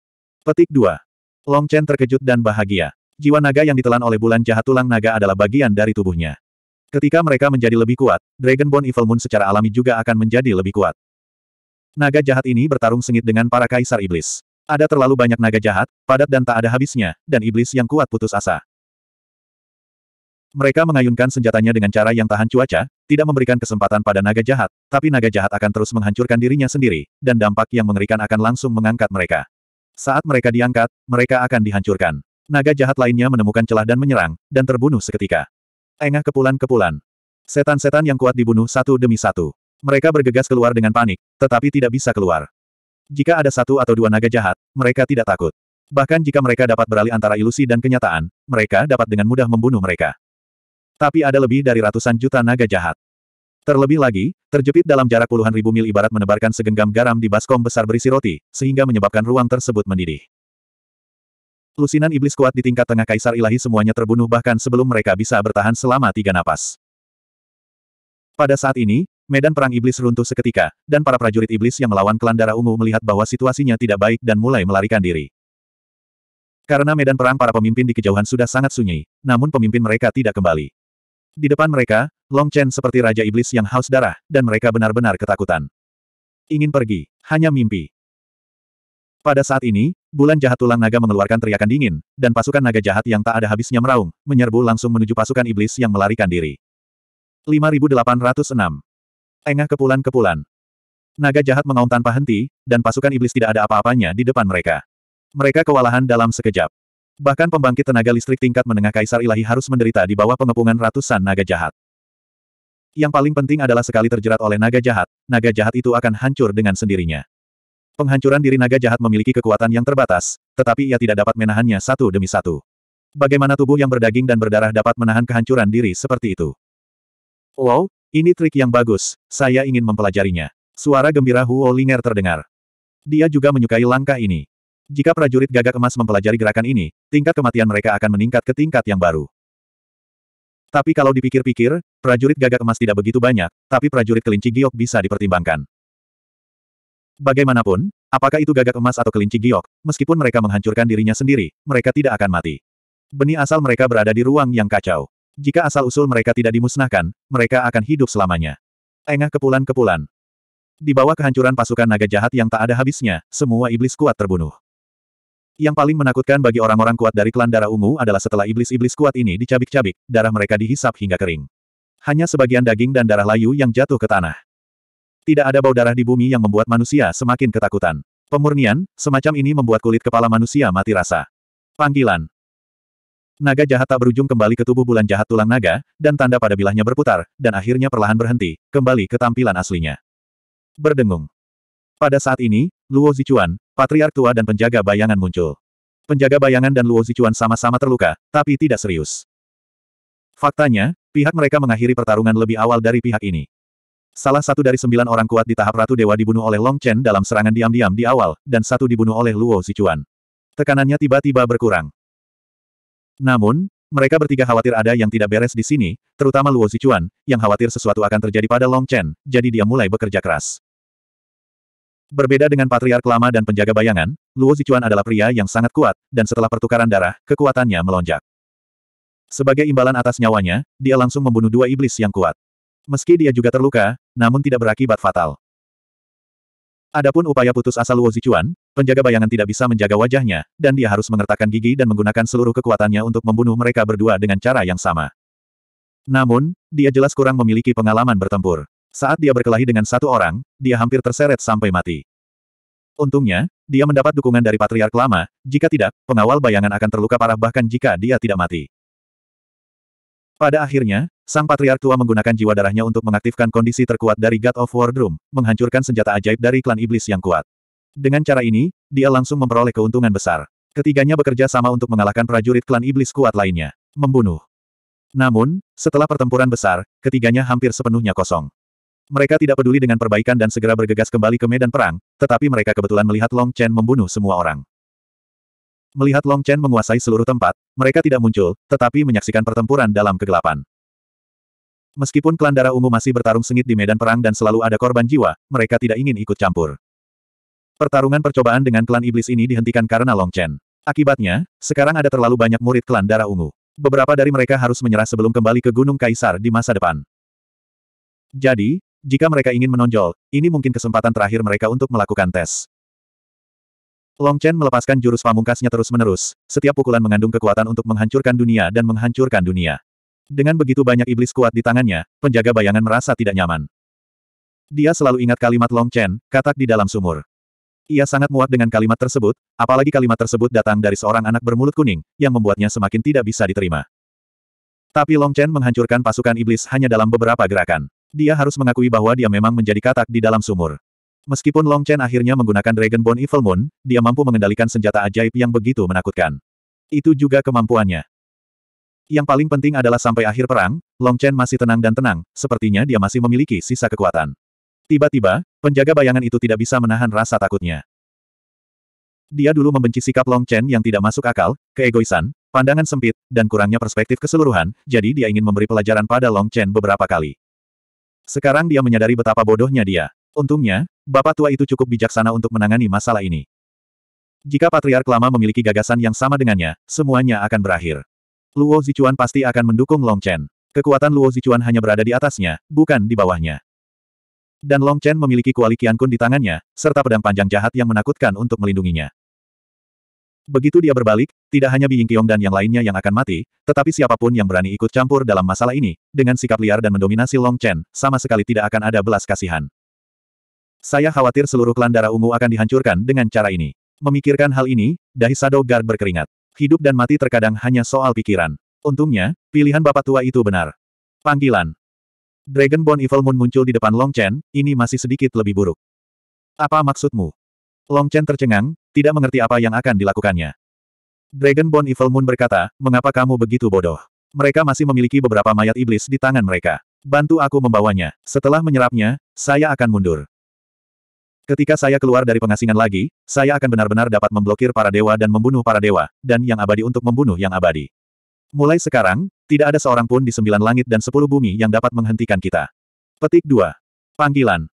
Petik 2. Long Chen terkejut dan bahagia. Jiwa naga yang ditelan oleh bulan jahat tulang naga adalah bagian dari tubuhnya. Ketika mereka menjadi lebih kuat, Dragonborn Evil Moon secara alami juga akan menjadi lebih kuat. Naga jahat ini bertarung sengit dengan para kaisar iblis. Ada terlalu banyak naga jahat, padat dan tak ada habisnya, dan iblis yang kuat putus asa. Mereka mengayunkan senjatanya dengan cara yang tahan cuaca, tidak memberikan kesempatan pada naga jahat, tapi naga jahat akan terus menghancurkan dirinya sendiri, dan dampak yang mengerikan akan langsung mengangkat mereka. Saat mereka diangkat, mereka akan dihancurkan. Naga jahat lainnya menemukan celah dan menyerang, dan terbunuh seketika. Engah kepulan-kepulan. Setan-setan yang kuat dibunuh satu demi satu. Mereka bergegas keluar dengan panik, tetapi tidak bisa keluar. Jika ada satu atau dua naga jahat, mereka tidak takut. Bahkan jika mereka dapat beralih antara ilusi dan kenyataan, mereka dapat dengan mudah membunuh mereka. Tapi ada lebih dari ratusan juta naga jahat. Terlebih lagi, terjepit dalam jarak puluhan ribu mil ibarat menebarkan segenggam garam di baskom besar berisi roti, sehingga menyebabkan ruang tersebut mendidih. Lusinan iblis kuat di tingkat tengah kaisar ilahi semuanya terbunuh bahkan sebelum mereka bisa bertahan selama tiga napas. Pada saat ini, medan perang iblis runtuh seketika, dan para prajurit iblis yang melawan klan darah ungu melihat bahwa situasinya tidak baik dan mulai melarikan diri. Karena medan perang para pemimpin di kejauhan sudah sangat sunyi, namun pemimpin mereka tidak kembali. Di depan mereka, Long Chen seperti Raja Iblis yang haus darah, dan mereka benar-benar ketakutan. Ingin pergi, hanya mimpi. Pada saat ini, bulan jahat tulang naga mengeluarkan teriakan dingin, dan pasukan naga jahat yang tak ada habisnya meraung, menyerbu langsung menuju pasukan iblis yang melarikan diri. 5806 Engah kepulan-kepulan. Naga jahat mengaum tanpa henti, dan pasukan iblis tidak ada apa-apanya di depan mereka. Mereka kewalahan dalam sekejap. Bahkan pembangkit tenaga listrik tingkat menengah Kaisar Ilahi harus menderita di bawah pengepungan ratusan naga jahat. Yang paling penting adalah sekali terjerat oleh naga jahat, naga jahat itu akan hancur dengan sendirinya. Penghancuran diri naga jahat memiliki kekuatan yang terbatas, tetapi ia tidak dapat menahannya satu demi satu. Bagaimana tubuh yang berdaging dan berdarah dapat menahan kehancuran diri seperti itu? Wow, ini trik yang bagus, saya ingin mempelajarinya. Suara gembira Huo Linger terdengar. Dia juga menyukai langkah ini. Jika prajurit gagak emas mempelajari gerakan ini, tingkat kematian mereka akan meningkat ke tingkat yang baru. Tapi kalau dipikir-pikir, prajurit gagak emas tidak begitu banyak, tapi prajurit kelinci giok bisa dipertimbangkan. Bagaimanapun, apakah itu gagak emas atau kelinci giok, meskipun mereka menghancurkan dirinya sendiri, mereka tidak akan mati. Benih asal mereka berada di ruang yang kacau. Jika asal-usul mereka tidak dimusnahkan, mereka akan hidup selamanya. Engah kepulan-kepulan. Di bawah kehancuran pasukan naga jahat yang tak ada habisnya, semua iblis kuat terbunuh. Yang paling menakutkan bagi orang-orang kuat dari klan darah ungu adalah setelah iblis-iblis kuat ini dicabik-cabik, darah mereka dihisap hingga kering. Hanya sebagian daging dan darah layu yang jatuh ke tanah. Tidak ada bau darah di bumi yang membuat manusia semakin ketakutan. Pemurnian, semacam ini membuat kulit kepala manusia mati rasa. Panggilan. Naga jahat tak berujung kembali ke tubuh bulan jahat tulang naga, dan tanda pada bilahnya berputar, dan akhirnya perlahan berhenti, kembali ke tampilan aslinya. Berdengung. Pada saat ini, Luo Zichuan, patriark tua dan penjaga bayangan muncul. Penjaga bayangan dan Luo Zichuan sama-sama terluka, tapi tidak serius. Faktanya, pihak mereka mengakhiri pertarungan lebih awal dari pihak ini. Salah satu dari sembilan orang kuat di tahap Ratu Dewa dibunuh oleh Long Chen dalam serangan diam-diam di awal, dan satu dibunuh oleh Luo Zichuan. Tekanannya tiba-tiba berkurang. Namun, mereka bertiga khawatir ada yang tidak beres di sini, terutama Luo Zichuan, yang khawatir sesuatu akan terjadi pada Long Chen, jadi dia mulai bekerja keras. Berbeda dengan Patriark Lama dan penjaga bayangan, Luo Zichuan adalah pria yang sangat kuat, dan setelah pertukaran darah, kekuatannya melonjak. Sebagai imbalan atas nyawanya, dia langsung membunuh dua iblis yang kuat. Meski dia juga terluka, namun tidak berakibat fatal. Adapun upaya putus asa Luo Zichuan, penjaga bayangan tidak bisa menjaga wajahnya, dan dia harus mengertakkan gigi dan menggunakan seluruh kekuatannya untuk membunuh mereka berdua dengan cara yang sama. Namun, dia jelas kurang memiliki pengalaman bertempur. Saat dia berkelahi dengan satu orang, dia hampir terseret sampai mati. Untungnya, dia mendapat dukungan dari Patriark Lama, jika tidak, pengawal bayangan akan terluka parah bahkan jika dia tidak mati. Pada akhirnya, sang patriark tua menggunakan jiwa darahnya untuk mengaktifkan kondisi terkuat dari God of War Drum, menghancurkan senjata ajaib dari klan iblis yang kuat. Dengan cara ini, dia langsung memperoleh keuntungan besar. Ketiganya bekerja sama untuk mengalahkan prajurit klan iblis kuat lainnya. Membunuh. Namun, setelah pertempuran besar, ketiganya hampir sepenuhnya kosong. Mereka tidak peduli dengan perbaikan dan segera bergegas kembali ke medan perang, tetapi mereka kebetulan melihat Long Chen membunuh semua orang. Melihat Long Chen menguasai seluruh tempat, mereka tidak muncul, tetapi menyaksikan pertempuran dalam kegelapan. Meskipun klan darah ungu masih bertarung sengit di medan perang dan selalu ada korban jiwa, mereka tidak ingin ikut campur. Pertarungan percobaan dengan klan iblis ini dihentikan karena Long Chen. Akibatnya, sekarang ada terlalu banyak murid klan darah ungu. Beberapa dari mereka harus menyerah sebelum kembali ke Gunung Kaisar di masa depan. Jadi, jika mereka ingin menonjol, ini mungkin kesempatan terakhir mereka untuk melakukan tes. Long Chen melepaskan jurus pamungkasnya terus-menerus, setiap pukulan mengandung kekuatan untuk menghancurkan dunia dan menghancurkan dunia. Dengan begitu banyak iblis kuat di tangannya, penjaga bayangan merasa tidak nyaman. Dia selalu ingat kalimat Long Chen, katak di dalam sumur. Ia sangat muak dengan kalimat tersebut, apalagi kalimat tersebut datang dari seorang anak bermulut kuning, yang membuatnya semakin tidak bisa diterima. Tapi Long Chen menghancurkan pasukan iblis hanya dalam beberapa gerakan. Dia harus mengakui bahwa dia memang menjadi katak di dalam sumur. Meskipun Long Chen akhirnya menggunakan Dragon Bone Evil Moon, dia mampu mengendalikan senjata ajaib yang begitu menakutkan. Itu juga kemampuannya. Yang paling penting adalah sampai akhir perang, Long Chen masih tenang dan tenang, sepertinya dia masih memiliki sisa kekuatan. Tiba-tiba, penjaga bayangan itu tidak bisa menahan rasa takutnya. Dia dulu membenci sikap Long Chen yang tidak masuk akal, keegoisan, pandangan sempit, dan kurangnya perspektif keseluruhan, jadi dia ingin memberi pelajaran pada Long Chen beberapa kali. Sekarang dia menyadari betapa bodohnya dia. Untungnya, bapak tua itu cukup bijaksana untuk menangani masalah ini. Jika Patriark lama memiliki gagasan yang sama dengannya, semuanya akan berakhir. Luo Zichuan pasti akan mendukung Long Chen. Kekuatan Luo Zichuan hanya berada di atasnya, bukan di bawahnya. Dan Long Chen memiliki kuali Qiankun di tangannya, serta pedang panjang jahat yang menakutkan untuk melindunginya. Begitu dia berbalik, tidak hanya Biying Qiong dan yang lainnya yang akan mati, tetapi siapapun yang berani ikut campur dalam masalah ini, dengan sikap liar dan mendominasi Long Chen, sama sekali tidak akan ada belas kasihan. Saya khawatir seluruh klan darah ungu akan dihancurkan dengan cara ini. Memikirkan hal ini, dahi Shadow Guard berkeringat. Hidup dan mati terkadang hanya soal pikiran. Untungnya, pilihan bapak tua itu benar. Panggilan. Dragonborn Evil Moon muncul di depan Long Chen, ini masih sedikit lebih buruk. Apa maksudmu? Long Chen tercengang, tidak mengerti apa yang akan dilakukannya. Dragonborn Evil Moon berkata, mengapa kamu begitu bodoh? Mereka masih memiliki beberapa mayat iblis di tangan mereka. Bantu aku membawanya. Setelah menyerapnya, saya akan mundur. Ketika saya keluar dari pengasingan lagi, saya akan benar-benar dapat memblokir para dewa dan membunuh para dewa, dan yang abadi untuk membunuh yang abadi. Mulai sekarang, tidak ada seorang pun di sembilan langit dan sepuluh bumi yang dapat menghentikan kita. Petik 2. Panggilan.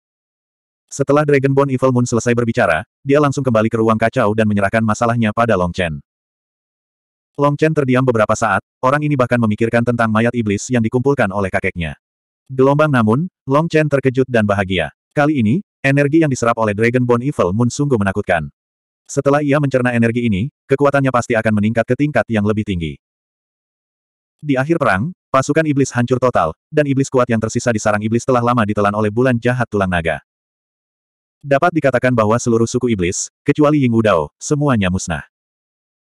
Setelah Dragonborn Evil Moon selesai berbicara, dia langsung kembali ke ruang kacau dan menyerahkan masalahnya pada Long Chen. Long Chen terdiam beberapa saat, orang ini bahkan memikirkan tentang mayat iblis yang dikumpulkan oleh kakeknya. Gelombang namun, Long Chen terkejut dan bahagia. Kali ini, Energi yang diserap oleh Dragonborn Evil Moon sungguh menakutkan. Setelah ia mencerna energi ini, kekuatannya pasti akan meningkat ke tingkat yang lebih tinggi. Di akhir perang, pasukan iblis hancur total, dan iblis kuat yang tersisa di sarang iblis telah lama ditelan oleh bulan jahat tulang naga. Dapat dikatakan bahwa seluruh suku iblis, kecuali Ying Wudao, semuanya musnah.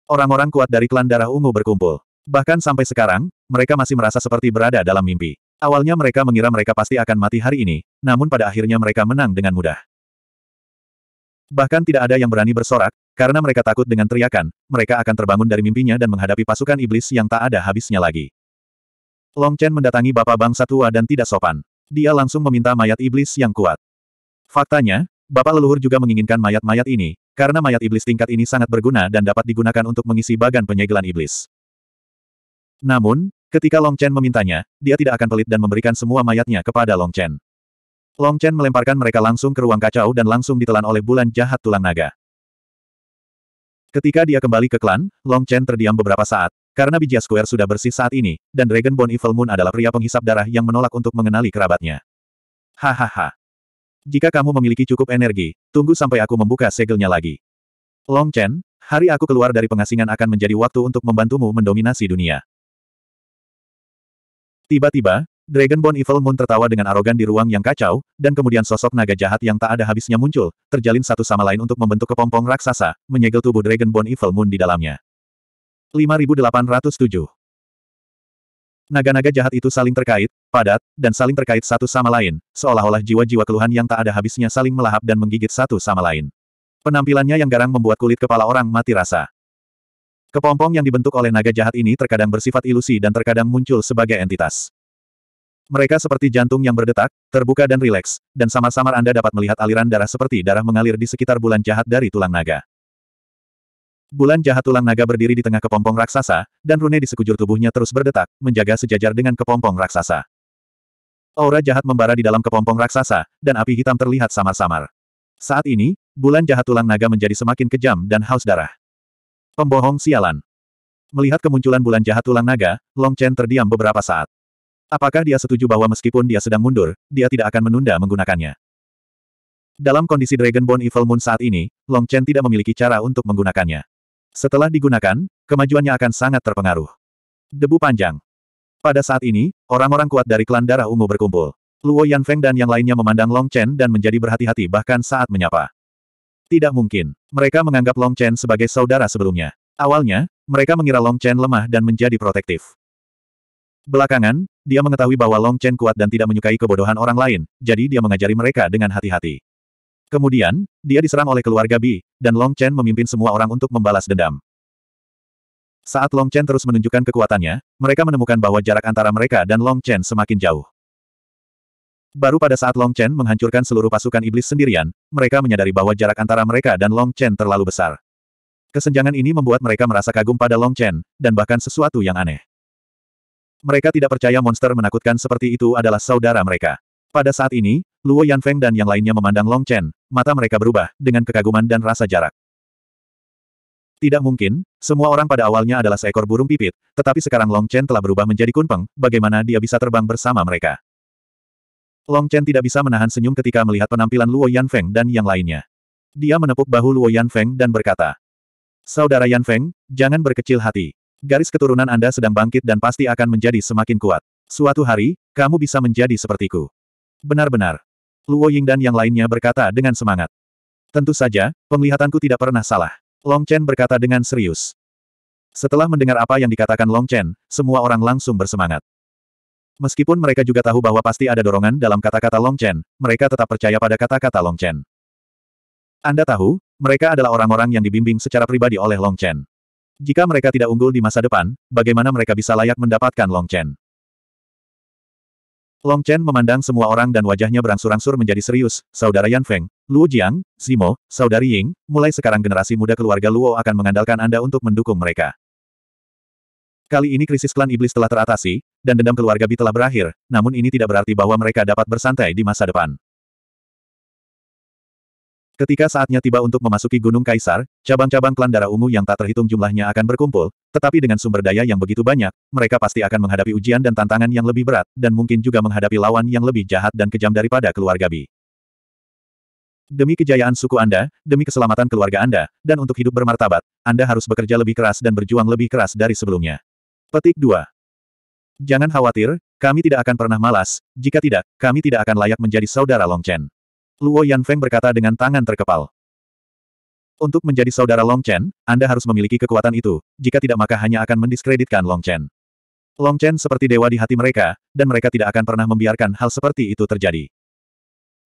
Orang-orang kuat dari klan darah ungu berkumpul. Bahkan sampai sekarang, mereka masih merasa seperti berada dalam mimpi. Awalnya mereka mengira mereka pasti akan mati hari ini, namun pada akhirnya mereka menang dengan mudah. Bahkan tidak ada yang berani bersorak, karena mereka takut dengan teriakan, mereka akan terbangun dari mimpinya dan menghadapi pasukan iblis yang tak ada habisnya lagi. Long Chen mendatangi bapak bangsa tua dan tidak sopan. Dia langsung meminta mayat iblis yang kuat. Faktanya, bapak leluhur juga menginginkan mayat-mayat ini, karena mayat iblis tingkat ini sangat berguna dan dapat digunakan untuk mengisi bagan penyegelan iblis. Namun, Ketika Long Chen memintanya, dia tidak akan pelit dan memberikan semua mayatnya kepada Long Chen. Long Chen melemparkan mereka langsung ke ruang kacau dan langsung ditelan oleh bulan jahat tulang naga. Ketika dia kembali ke klan, Long Chen terdiam beberapa saat, karena biji Square sudah bersih saat ini, dan Dragon Dragonborn Evil Moon adalah pria penghisap darah yang menolak untuk mengenali kerabatnya. Hahaha. Jika kamu memiliki cukup energi, tunggu sampai aku membuka segelnya lagi. Long Chen, hari aku keluar dari pengasingan akan menjadi waktu untuk membantumu mendominasi dunia. Tiba-tiba, Dragonborn Evil Moon tertawa dengan arogan di ruang yang kacau, dan kemudian sosok naga jahat yang tak ada habisnya muncul, terjalin satu sama lain untuk membentuk kepompong raksasa, menyegel tubuh Dragonborn Evil Moon di dalamnya. 5807 Naga-naga jahat itu saling terkait, padat, dan saling terkait satu sama lain, seolah-olah jiwa-jiwa keluhan yang tak ada habisnya saling melahap dan menggigit satu sama lain. Penampilannya yang garang membuat kulit kepala orang mati rasa. Kepompong yang dibentuk oleh naga jahat ini terkadang bersifat ilusi dan terkadang muncul sebagai entitas. Mereka seperti jantung yang berdetak, terbuka dan rileks, dan samar-samar Anda dapat melihat aliran darah seperti darah mengalir di sekitar bulan jahat dari tulang naga. Bulan jahat tulang naga berdiri di tengah kepompong raksasa, dan rune di sekujur tubuhnya terus berdetak, menjaga sejajar dengan kepompong raksasa. Aura jahat membara di dalam kepompong raksasa, dan api hitam terlihat samar-samar. Saat ini, bulan jahat tulang naga menjadi semakin kejam dan haus darah. Pembohong sialan. Melihat kemunculan bulan jahat tulang naga, Long Chen terdiam beberapa saat. Apakah dia setuju bahwa meskipun dia sedang mundur, dia tidak akan menunda menggunakannya? Dalam kondisi Dragon Bone Evil Moon saat ini, Long Chen tidak memiliki cara untuk menggunakannya. Setelah digunakan, kemajuannya akan sangat terpengaruh. Debu panjang. Pada saat ini, orang-orang kuat dari klan darah ungu berkumpul. Luo Yanfeng dan yang lainnya memandang Long Chen dan menjadi berhati-hati bahkan saat menyapa. Tidak mungkin. Mereka menganggap Long Chen sebagai saudara sebelumnya. Awalnya, mereka mengira Long Chen lemah dan menjadi protektif. Belakangan, dia mengetahui bahwa Long Chen kuat dan tidak menyukai kebodohan orang lain, jadi dia mengajari mereka dengan hati-hati. Kemudian, dia diserang oleh keluarga Bi, dan Long Chen memimpin semua orang untuk membalas dendam. Saat Long Chen terus menunjukkan kekuatannya, mereka menemukan bahwa jarak antara mereka dan Long Chen semakin jauh. Baru pada saat Long Chen menghancurkan seluruh pasukan iblis sendirian, mereka menyadari bahwa jarak antara mereka dan Long Chen terlalu besar. Kesenjangan ini membuat mereka merasa kagum pada Long Chen, dan bahkan sesuatu yang aneh. Mereka tidak percaya monster menakutkan seperti itu adalah saudara mereka. Pada saat ini, Luo Yanfeng dan yang lainnya memandang Long Chen, mata mereka berubah, dengan kekaguman dan rasa jarak. Tidak mungkin, semua orang pada awalnya adalah seekor burung pipit, tetapi sekarang Long Chen telah berubah menjadi kunpeng, bagaimana dia bisa terbang bersama mereka. Long Chen tidak bisa menahan senyum ketika melihat penampilan Luo Yan Feng dan yang lainnya. Dia menepuk bahu Luo Yan Feng dan berkata, Saudara Yan Feng, jangan berkecil hati. Garis keturunan Anda sedang bangkit dan pasti akan menjadi semakin kuat. Suatu hari, kamu bisa menjadi sepertiku. Benar-benar. Luo Ying dan yang lainnya berkata dengan semangat. Tentu saja, penglihatanku tidak pernah salah. Long Chen berkata dengan serius. Setelah mendengar apa yang dikatakan Long Chen, semua orang langsung bersemangat. Meskipun mereka juga tahu bahwa pasti ada dorongan dalam kata-kata Long Chen, mereka tetap percaya pada kata-kata Long Chen. Anda tahu, mereka adalah orang-orang yang dibimbing secara pribadi oleh Long Chen. Jika mereka tidak unggul di masa depan, bagaimana mereka bisa layak mendapatkan Long Chen? Long Chen memandang semua orang dan wajahnya berangsur-angsur menjadi serius, saudara Yan Feng, Luo Jiang, Zimo, saudari Ying, mulai sekarang generasi muda keluarga Luo akan mengandalkan Anda untuk mendukung mereka. Kali ini krisis klan iblis telah teratasi, dan dendam keluarga Bi telah berakhir, namun ini tidak berarti bahwa mereka dapat bersantai di masa depan. Ketika saatnya tiba untuk memasuki Gunung Kaisar, cabang-cabang klan darah ungu yang tak terhitung jumlahnya akan berkumpul, tetapi dengan sumber daya yang begitu banyak, mereka pasti akan menghadapi ujian dan tantangan yang lebih berat, dan mungkin juga menghadapi lawan yang lebih jahat dan kejam daripada keluarga Bi. Demi kejayaan suku Anda, demi keselamatan keluarga Anda, dan untuk hidup bermartabat, Anda harus bekerja lebih keras dan berjuang lebih keras dari sebelumnya. Petik 2. Jangan khawatir, kami tidak akan pernah malas, jika tidak, kami tidak akan layak menjadi saudara Long Chen. Luo Yanfeng berkata dengan tangan terkepal. Untuk menjadi saudara Long Chen, Anda harus memiliki kekuatan itu, jika tidak maka hanya akan mendiskreditkan Long Chen. Long Chen seperti dewa di hati mereka, dan mereka tidak akan pernah membiarkan hal seperti itu terjadi.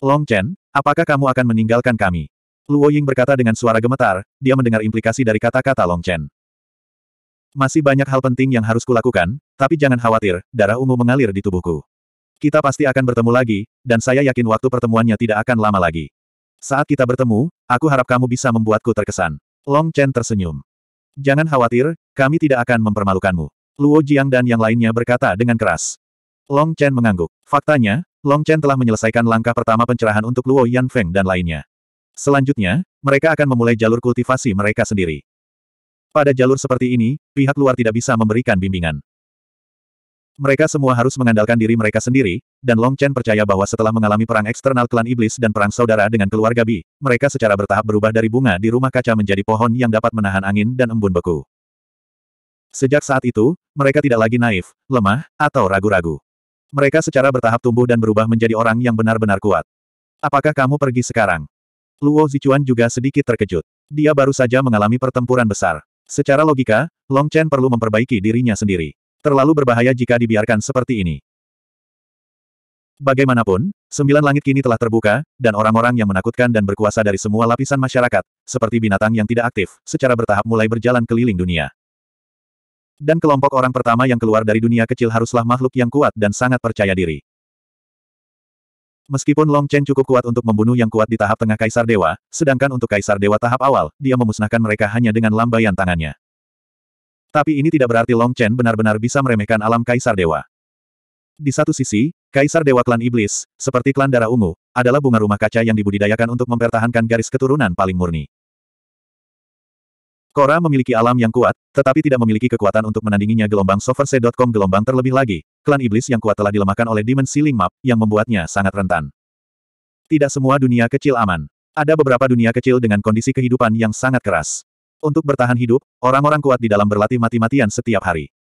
Long Chen, apakah kamu akan meninggalkan kami? Luo Ying berkata dengan suara gemetar, dia mendengar implikasi dari kata-kata Long Chen. Masih banyak hal penting yang harus kulakukan, tapi jangan khawatir, darah ungu mengalir di tubuhku. Kita pasti akan bertemu lagi, dan saya yakin waktu pertemuannya tidak akan lama lagi. Saat kita bertemu, aku harap kamu bisa membuatku terkesan. Long Chen tersenyum. Jangan khawatir, kami tidak akan mempermalukanmu. Luo Jiang dan yang lainnya berkata dengan keras. Long Chen mengangguk. Faktanya, Long Chen telah menyelesaikan langkah pertama pencerahan untuk Luo Yanfeng dan lainnya. Selanjutnya, mereka akan memulai jalur kultivasi mereka sendiri. Pada jalur seperti ini, pihak luar tidak bisa memberikan bimbingan. Mereka semua harus mengandalkan diri mereka sendiri, dan Long Chen percaya bahwa setelah mengalami perang eksternal klan iblis dan perang saudara dengan keluarga Bi, mereka secara bertahap berubah dari bunga di rumah kaca menjadi pohon yang dapat menahan angin dan embun beku. Sejak saat itu, mereka tidak lagi naif, lemah, atau ragu-ragu. Mereka secara bertahap tumbuh dan berubah menjadi orang yang benar-benar kuat. Apakah kamu pergi sekarang? Luo Zichuan juga sedikit terkejut. Dia baru saja mengalami pertempuran besar. Secara logika, Long Chen perlu memperbaiki dirinya sendiri. Terlalu berbahaya jika dibiarkan seperti ini. Bagaimanapun, sembilan langit kini telah terbuka, dan orang-orang yang menakutkan dan berkuasa dari semua lapisan masyarakat, seperti binatang yang tidak aktif, secara bertahap mulai berjalan keliling dunia. Dan kelompok orang pertama yang keluar dari dunia kecil haruslah makhluk yang kuat dan sangat percaya diri. Meskipun Long Chen cukup kuat untuk membunuh yang kuat di tahap tengah Kaisar Dewa, sedangkan untuk Kaisar Dewa tahap awal, dia memusnahkan mereka hanya dengan lambaian tangannya. Tapi ini tidak berarti Long Chen benar-benar bisa meremehkan alam Kaisar Dewa. Di satu sisi, Kaisar Dewa Klan Iblis, seperti Klan Darah Ungu, adalah bunga rumah kaca yang dibudidayakan untuk mempertahankan garis keturunan paling murni. Kora memiliki alam yang kuat, tetapi tidak memiliki kekuatan untuk menandinginya gelombang soverse.com gelombang terlebih lagi, klan iblis yang kuat telah dilemahkan oleh Demon Sealing Map, yang membuatnya sangat rentan. Tidak semua dunia kecil aman. Ada beberapa dunia kecil dengan kondisi kehidupan yang sangat keras. Untuk bertahan hidup, orang-orang kuat di dalam berlatih mati-matian setiap hari.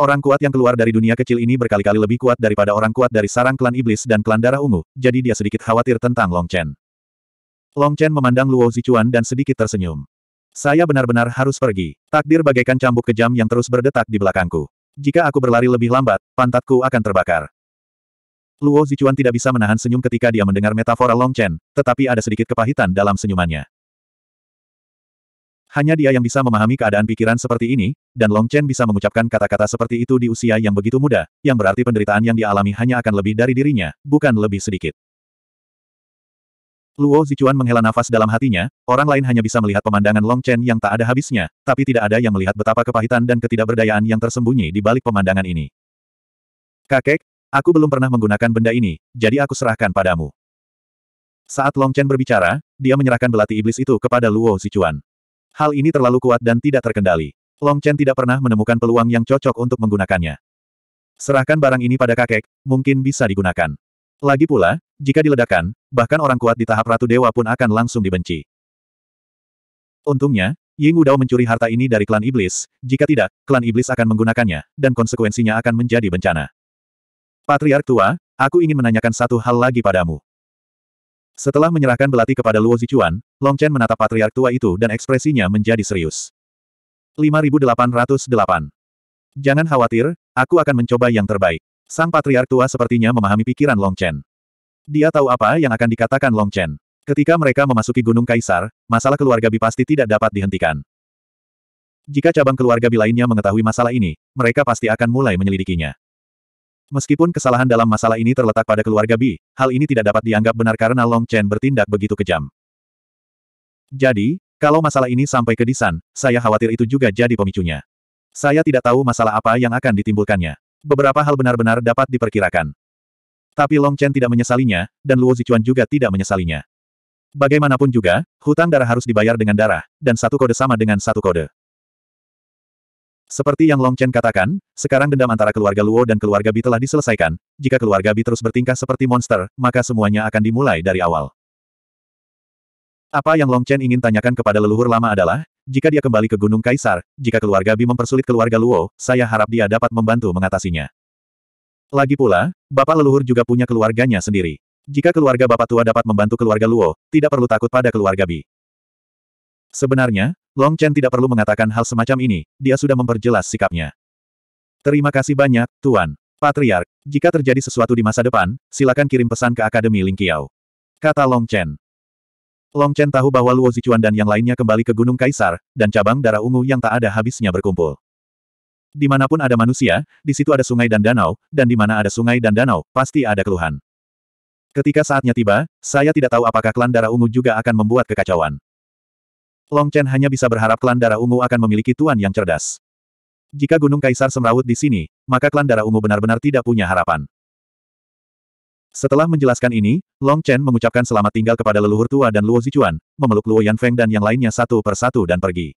Orang kuat yang keluar dari dunia kecil ini berkali-kali lebih kuat daripada orang kuat dari sarang klan iblis dan klan darah ungu, jadi dia sedikit khawatir tentang Long Chen. Long Chen memandang Luo Zichuan dan sedikit tersenyum. Saya benar-benar harus pergi. Takdir bagaikan cambuk kejam yang terus berdetak di belakangku. Jika aku berlari lebih lambat, pantatku akan terbakar. Luo Zichuan tidak bisa menahan senyum ketika dia mendengar metafora Long Chen, tetapi ada sedikit kepahitan dalam senyumannya. Hanya dia yang bisa memahami keadaan pikiran seperti ini, dan Long Chen bisa mengucapkan kata-kata seperti itu di usia yang begitu muda, yang berarti penderitaan yang dialami hanya akan lebih dari dirinya, bukan lebih sedikit. Luo Zichuan menghela nafas dalam hatinya, orang lain hanya bisa melihat pemandangan Long Chen yang tak ada habisnya, tapi tidak ada yang melihat betapa kepahitan dan ketidakberdayaan yang tersembunyi di balik pemandangan ini. Kakek, aku belum pernah menggunakan benda ini, jadi aku serahkan padamu. Saat Long Chen berbicara, dia menyerahkan belati iblis itu kepada Luo Zichuan. Hal ini terlalu kuat dan tidak terkendali. Long Chen tidak pernah menemukan peluang yang cocok untuk menggunakannya. Serahkan barang ini pada kakek, mungkin bisa digunakan. Lagi pula, jika diledakkan, bahkan orang kuat di tahap Ratu Dewa pun akan langsung dibenci. Untungnya, Ying Udao mencuri harta ini dari klan iblis, jika tidak, klan iblis akan menggunakannya, dan konsekuensinya akan menjadi bencana. Patriark tua, aku ingin menanyakan satu hal lagi padamu. Setelah menyerahkan belati kepada Luo Zichuan, Long Chen menatap patriark tua itu dan ekspresinya menjadi serius. 5808 Jangan khawatir, aku akan mencoba yang terbaik. Sang patriark tua sepertinya memahami pikiran Long Chen. Dia tahu apa yang akan dikatakan Long Chen. Ketika mereka memasuki Gunung Kaisar, masalah keluarga Bi pasti tidak dapat dihentikan. Jika cabang keluarga Bi lainnya mengetahui masalah ini, mereka pasti akan mulai menyelidikinya. Meskipun kesalahan dalam masalah ini terletak pada keluarga Bi, hal ini tidak dapat dianggap benar karena Long Chen bertindak begitu kejam. Jadi, kalau masalah ini sampai ke Disan, saya khawatir itu juga jadi pemicunya. Saya tidak tahu masalah apa yang akan ditimbulkannya. Beberapa hal benar-benar dapat diperkirakan. Tapi Long Chen tidak menyesalinya, dan Luo Zichuan juga tidak menyesalinya. Bagaimanapun juga, hutang darah harus dibayar dengan darah, dan satu kode sama dengan satu kode. Seperti yang Long Chen katakan, sekarang dendam antara keluarga Luo dan keluarga Bi telah diselesaikan. Jika keluarga Bi terus bertingkah seperti monster, maka semuanya akan dimulai dari awal. Apa yang Long Chen ingin tanyakan kepada leluhur lama adalah, jika dia kembali ke Gunung Kaisar, jika keluarga Bi mempersulit keluarga Luo, saya harap dia dapat membantu mengatasinya. Lagi pula, Bapak leluhur juga punya keluarganya sendiri. Jika keluarga Bapak Tua dapat membantu keluarga Luo, tidak perlu takut pada keluarga Bi. Sebenarnya, Long Chen tidak perlu mengatakan hal semacam ini, dia sudah memperjelas sikapnya. Terima kasih banyak, Tuan. Patriark, jika terjadi sesuatu di masa depan, silakan kirim pesan ke Akademi Lingqiao. Kata Long Chen. Long Chen tahu bahwa Luo Zichuan dan yang lainnya kembali ke Gunung Kaisar, dan cabang darah ungu yang tak ada habisnya berkumpul. Dimanapun ada manusia, di situ ada sungai dan danau, dan di mana ada sungai dan danau, pasti ada keluhan. Ketika saatnya tiba, saya tidak tahu apakah klan darah ungu juga akan membuat kekacauan. Long Chen hanya bisa berharap klan darah ungu akan memiliki tuan yang cerdas. Jika Gunung Kaisar semrawut di sini, maka klan darah ungu benar-benar tidak punya harapan. Setelah menjelaskan ini, Long Chen mengucapkan selamat tinggal kepada leluhur tua dan Luo Zichuan, memeluk Luo Yanfeng dan yang lainnya satu per satu dan pergi.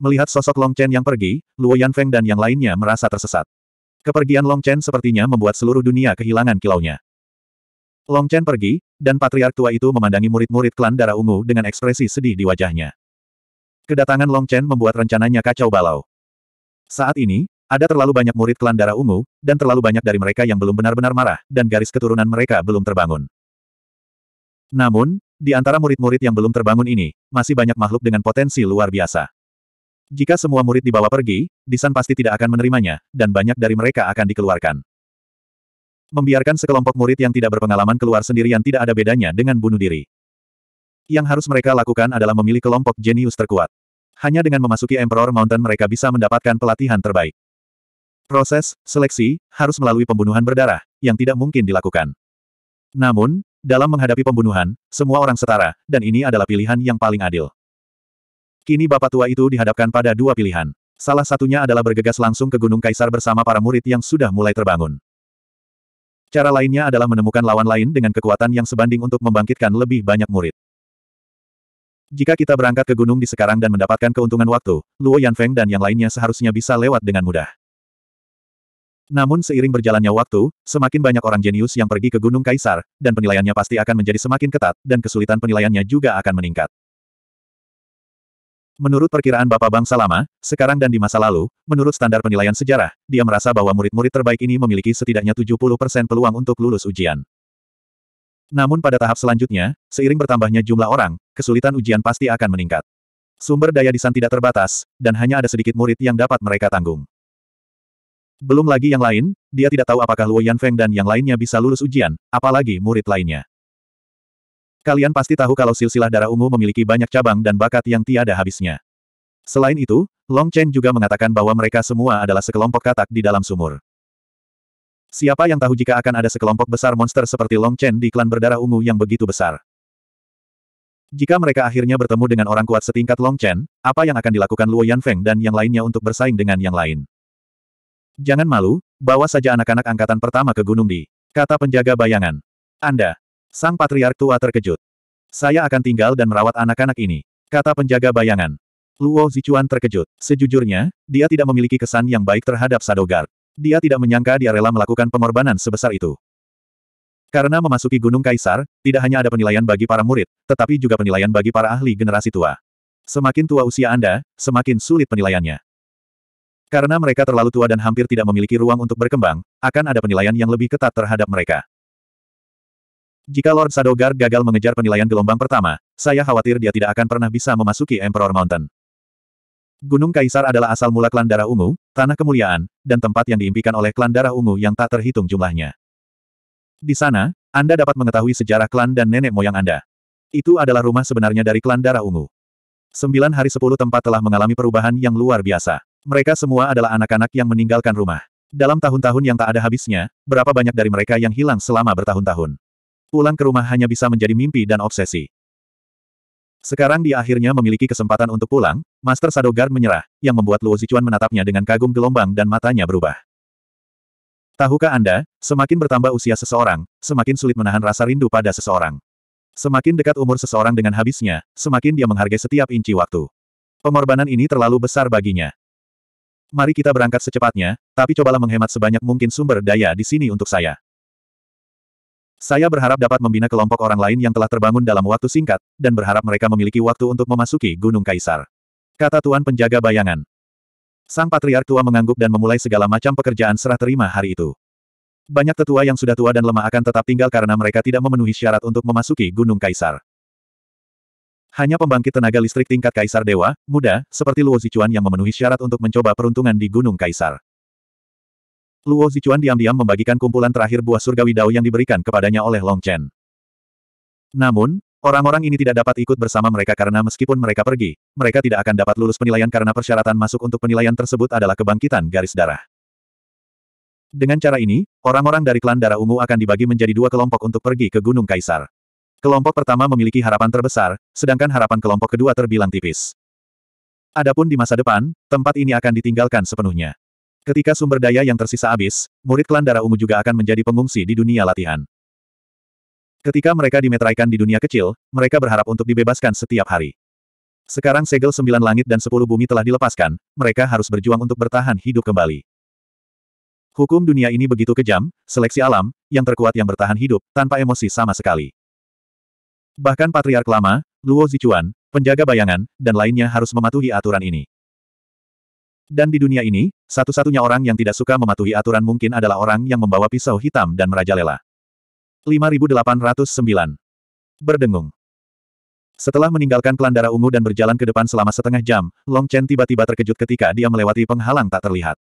Melihat sosok Long Chen yang pergi, Luo Yanfeng dan yang lainnya merasa tersesat. Kepergian Long Chen sepertinya membuat seluruh dunia kehilangan kilaunya. Long Chen pergi, dan patriark tua itu memandangi murid-murid klan darah ungu dengan ekspresi sedih di wajahnya. Kedatangan Long Chen membuat rencananya kacau balau. Saat ini, ada terlalu banyak murid klan darah ungu, dan terlalu banyak dari mereka yang belum benar-benar marah, dan garis keturunan mereka belum terbangun. Namun, di antara murid-murid yang belum terbangun ini, masih banyak makhluk dengan potensi luar biasa. Jika semua murid dibawa pergi, Disan pasti tidak akan menerimanya, dan banyak dari mereka akan dikeluarkan. Membiarkan sekelompok murid yang tidak berpengalaman keluar sendirian tidak ada bedanya dengan bunuh diri. Yang harus mereka lakukan adalah memilih kelompok jenius terkuat. Hanya dengan memasuki Emperor Mountain mereka bisa mendapatkan pelatihan terbaik. Proses seleksi harus melalui pembunuhan berdarah, yang tidak mungkin dilakukan. Namun, dalam menghadapi pembunuhan, semua orang setara, dan ini adalah pilihan yang paling adil. Kini bapak tua itu dihadapkan pada dua pilihan. Salah satunya adalah bergegas langsung ke Gunung Kaisar bersama para murid yang sudah mulai terbangun. Cara lainnya adalah menemukan lawan lain dengan kekuatan yang sebanding untuk membangkitkan lebih banyak murid. Jika kita berangkat ke gunung di sekarang dan mendapatkan keuntungan waktu, Luo Yanfeng dan yang lainnya seharusnya bisa lewat dengan mudah. Namun seiring berjalannya waktu, semakin banyak orang jenius yang pergi ke Gunung Kaisar, dan penilaiannya pasti akan menjadi semakin ketat, dan kesulitan penilaiannya juga akan meningkat. Menurut perkiraan Bapak Bangsa Lama, sekarang dan di masa lalu, menurut standar penilaian sejarah, dia merasa bahwa murid-murid terbaik ini memiliki setidaknya 70% peluang untuk lulus ujian. Namun pada tahap selanjutnya, seiring bertambahnya jumlah orang, kesulitan ujian pasti akan meningkat. Sumber daya di San tidak terbatas, dan hanya ada sedikit murid yang dapat mereka tanggung. Belum lagi yang lain, dia tidak tahu apakah Luo Yanfeng dan yang lainnya bisa lulus ujian, apalagi murid lainnya. Kalian pasti tahu kalau silsilah darah ungu memiliki banyak cabang dan bakat yang tiada habisnya. Selain itu, Long Chen juga mengatakan bahwa mereka semua adalah sekelompok katak di dalam sumur. Siapa yang tahu jika akan ada sekelompok besar monster seperti Long Chen di klan berdarah ungu yang begitu besar? Jika mereka akhirnya bertemu dengan orang kuat setingkat Long Chen, apa yang akan dilakukan Luo Yanfeng dan yang lainnya untuk bersaing dengan yang lain? Jangan malu, bawa saja anak-anak angkatan pertama ke Gunung Di. Kata penjaga bayangan. Anda. Sang patriark tua terkejut. Saya akan tinggal dan merawat anak-anak ini. Kata penjaga bayangan. Luo Zichuan terkejut. Sejujurnya, dia tidak memiliki kesan yang baik terhadap Sadogar. Dia tidak menyangka dia rela melakukan pengorbanan sebesar itu. Karena memasuki Gunung Kaisar, tidak hanya ada penilaian bagi para murid, tetapi juga penilaian bagi para ahli generasi tua. Semakin tua usia Anda, semakin sulit penilaiannya. Karena mereka terlalu tua dan hampir tidak memiliki ruang untuk berkembang, akan ada penilaian yang lebih ketat terhadap mereka. Jika Lord Sadogard gagal mengejar penilaian gelombang pertama, saya khawatir dia tidak akan pernah bisa memasuki Emperor Mountain. Gunung Kaisar adalah asal mula klan darah ungu, tanah kemuliaan, dan tempat yang diimpikan oleh klan darah ungu yang tak terhitung jumlahnya. Di sana, Anda dapat mengetahui sejarah klan dan nenek moyang Anda. Itu adalah rumah sebenarnya dari klan darah ungu. Sembilan hari sepuluh tempat telah mengalami perubahan yang luar biasa. Mereka semua adalah anak-anak yang meninggalkan rumah. Dalam tahun-tahun yang tak ada habisnya, berapa banyak dari mereka yang hilang selama bertahun-tahun. Pulang ke rumah hanya bisa menjadi mimpi dan obsesi. Sekarang dia akhirnya memiliki kesempatan untuk pulang, Master Sadogard menyerah, yang membuat Luo Zichuan menatapnya dengan kagum gelombang dan matanya berubah. Tahukah Anda, semakin bertambah usia seseorang, semakin sulit menahan rasa rindu pada seseorang. Semakin dekat umur seseorang dengan habisnya, semakin dia menghargai setiap inci waktu. Pengorbanan ini terlalu besar baginya. Mari kita berangkat secepatnya, tapi cobalah menghemat sebanyak mungkin sumber daya di sini untuk saya. Saya berharap dapat membina kelompok orang lain yang telah terbangun dalam waktu singkat, dan berharap mereka memiliki waktu untuk memasuki Gunung Kaisar. Kata Tuan Penjaga Bayangan. Sang Patriark Tua mengangguk dan memulai segala macam pekerjaan serah terima hari itu. Banyak tetua yang sudah tua dan lemah akan tetap tinggal karena mereka tidak memenuhi syarat untuk memasuki Gunung Kaisar. Hanya pembangkit tenaga listrik tingkat Kaisar Dewa, muda, seperti Luo Zichuan yang memenuhi syarat untuk mencoba peruntungan di Gunung Kaisar. Luo Zichuan diam-diam membagikan kumpulan terakhir buah surgawi dao yang diberikan kepadanya oleh Long Chen. Namun, orang-orang ini tidak dapat ikut bersama mereka karena meskipun mereka pergi, mereka tidak akan dapat lulus penilaian karena persyaratan masuk untuk penilaian tersebut adalah kebangkitan garis darah. Dengan cara ini, orang-orang dari klan darah ungu akan dibagi menjadi dua kelompok untuk pergi ke Gunung Kaisar. Kelompok pertama memiliki harapan terbesar, sedangkan harapan kelompok kedua terbilang tipis. Adapun di masa depan, tempat ini akan ditinggalkan sepenuhnya. Ketika sumber daya yang tersisa habis, murid klan darah ungu juga akan menjadi pengungsi di dunia latihan. Ketika mereka dimeteraikan di dunia kecil, mereka berharap untuk dibebaskan setiap hari. Sekarang segel sembilan langit dan sepuluh bumi telah dilepaskan, mereka harus berjuang untuk bertahan hidup kembali. Hukum dunia ini begitu kejam, seleksi alam, yang terkuat yang bertahan hidup, tanpa emosi sama sekali. Bahkan Patriark Lama, Luo Zichuan, penjaga bayangan, dan lainnya harus mematuhi aturan ini. Dan di dunia ini, satu-satunya orang yang tidak suka mematuhi aturan mungkin adalah orang yang membawa pisau hitam dan merajalela. 5809. Berdengung. Setelah meninggalkan klan darah ungu dan berjalan ke depan selama setengah jam, Long Chen tiba-tiba terkejut ketika dia melewati penghalang tak terlihat.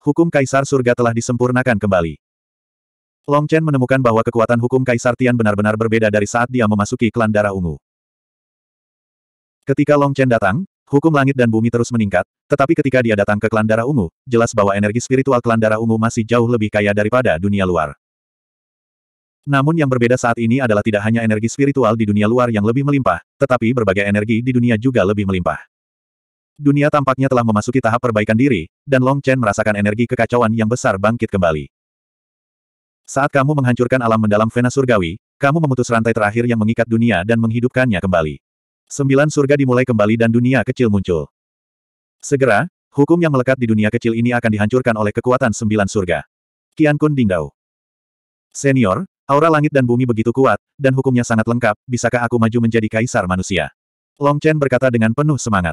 Hukum Kaisar Surga telah disempurnakan kembali. Long Chen menemukan bahwa kekuatan hukum Kaisar Tian benar-benar berbeda dari saat dia memasuki klan darah ungu. Ketika Long Chen datang, hukum langit dan bumi terus meningkat, tetapi ketika dia datang ke klan darah ungu, jelas bahwa energi spiritual klan darah ungu masih jauh lebih kaya daripada dunia luar. Namun yang berbeda saat ini adalah tidak hanya energi spiritual di dunia luar yang lebih melimpah, tetapi berbagai energi di dunia juga lebih melimpah. Dunia tampaknya telah memasuki tahap perbaikan diri, dan Long Chen merasakan energi kekacauan yang besar bangkit kembali. Saat kamu menghancurkan alam mendalam Vena Surgawi, kamu memutus rantai terakhir yang mengikat dunia dan menghidupkannya kembali. Sembilan surga dimulai kembali dan dunia kecil muncul. Segera, hukum yang melekat di dunia kecil ini akan dihancurkan oleh kekuatan sembilan surga. Kian Kun Dingdao. Senior, aura langit dan bumi begitu kuat, dan hukumnya sangat lengkap, bisakah aku maju menjadi kaisar manusia? Long Chen berkata dengan penuh semangat.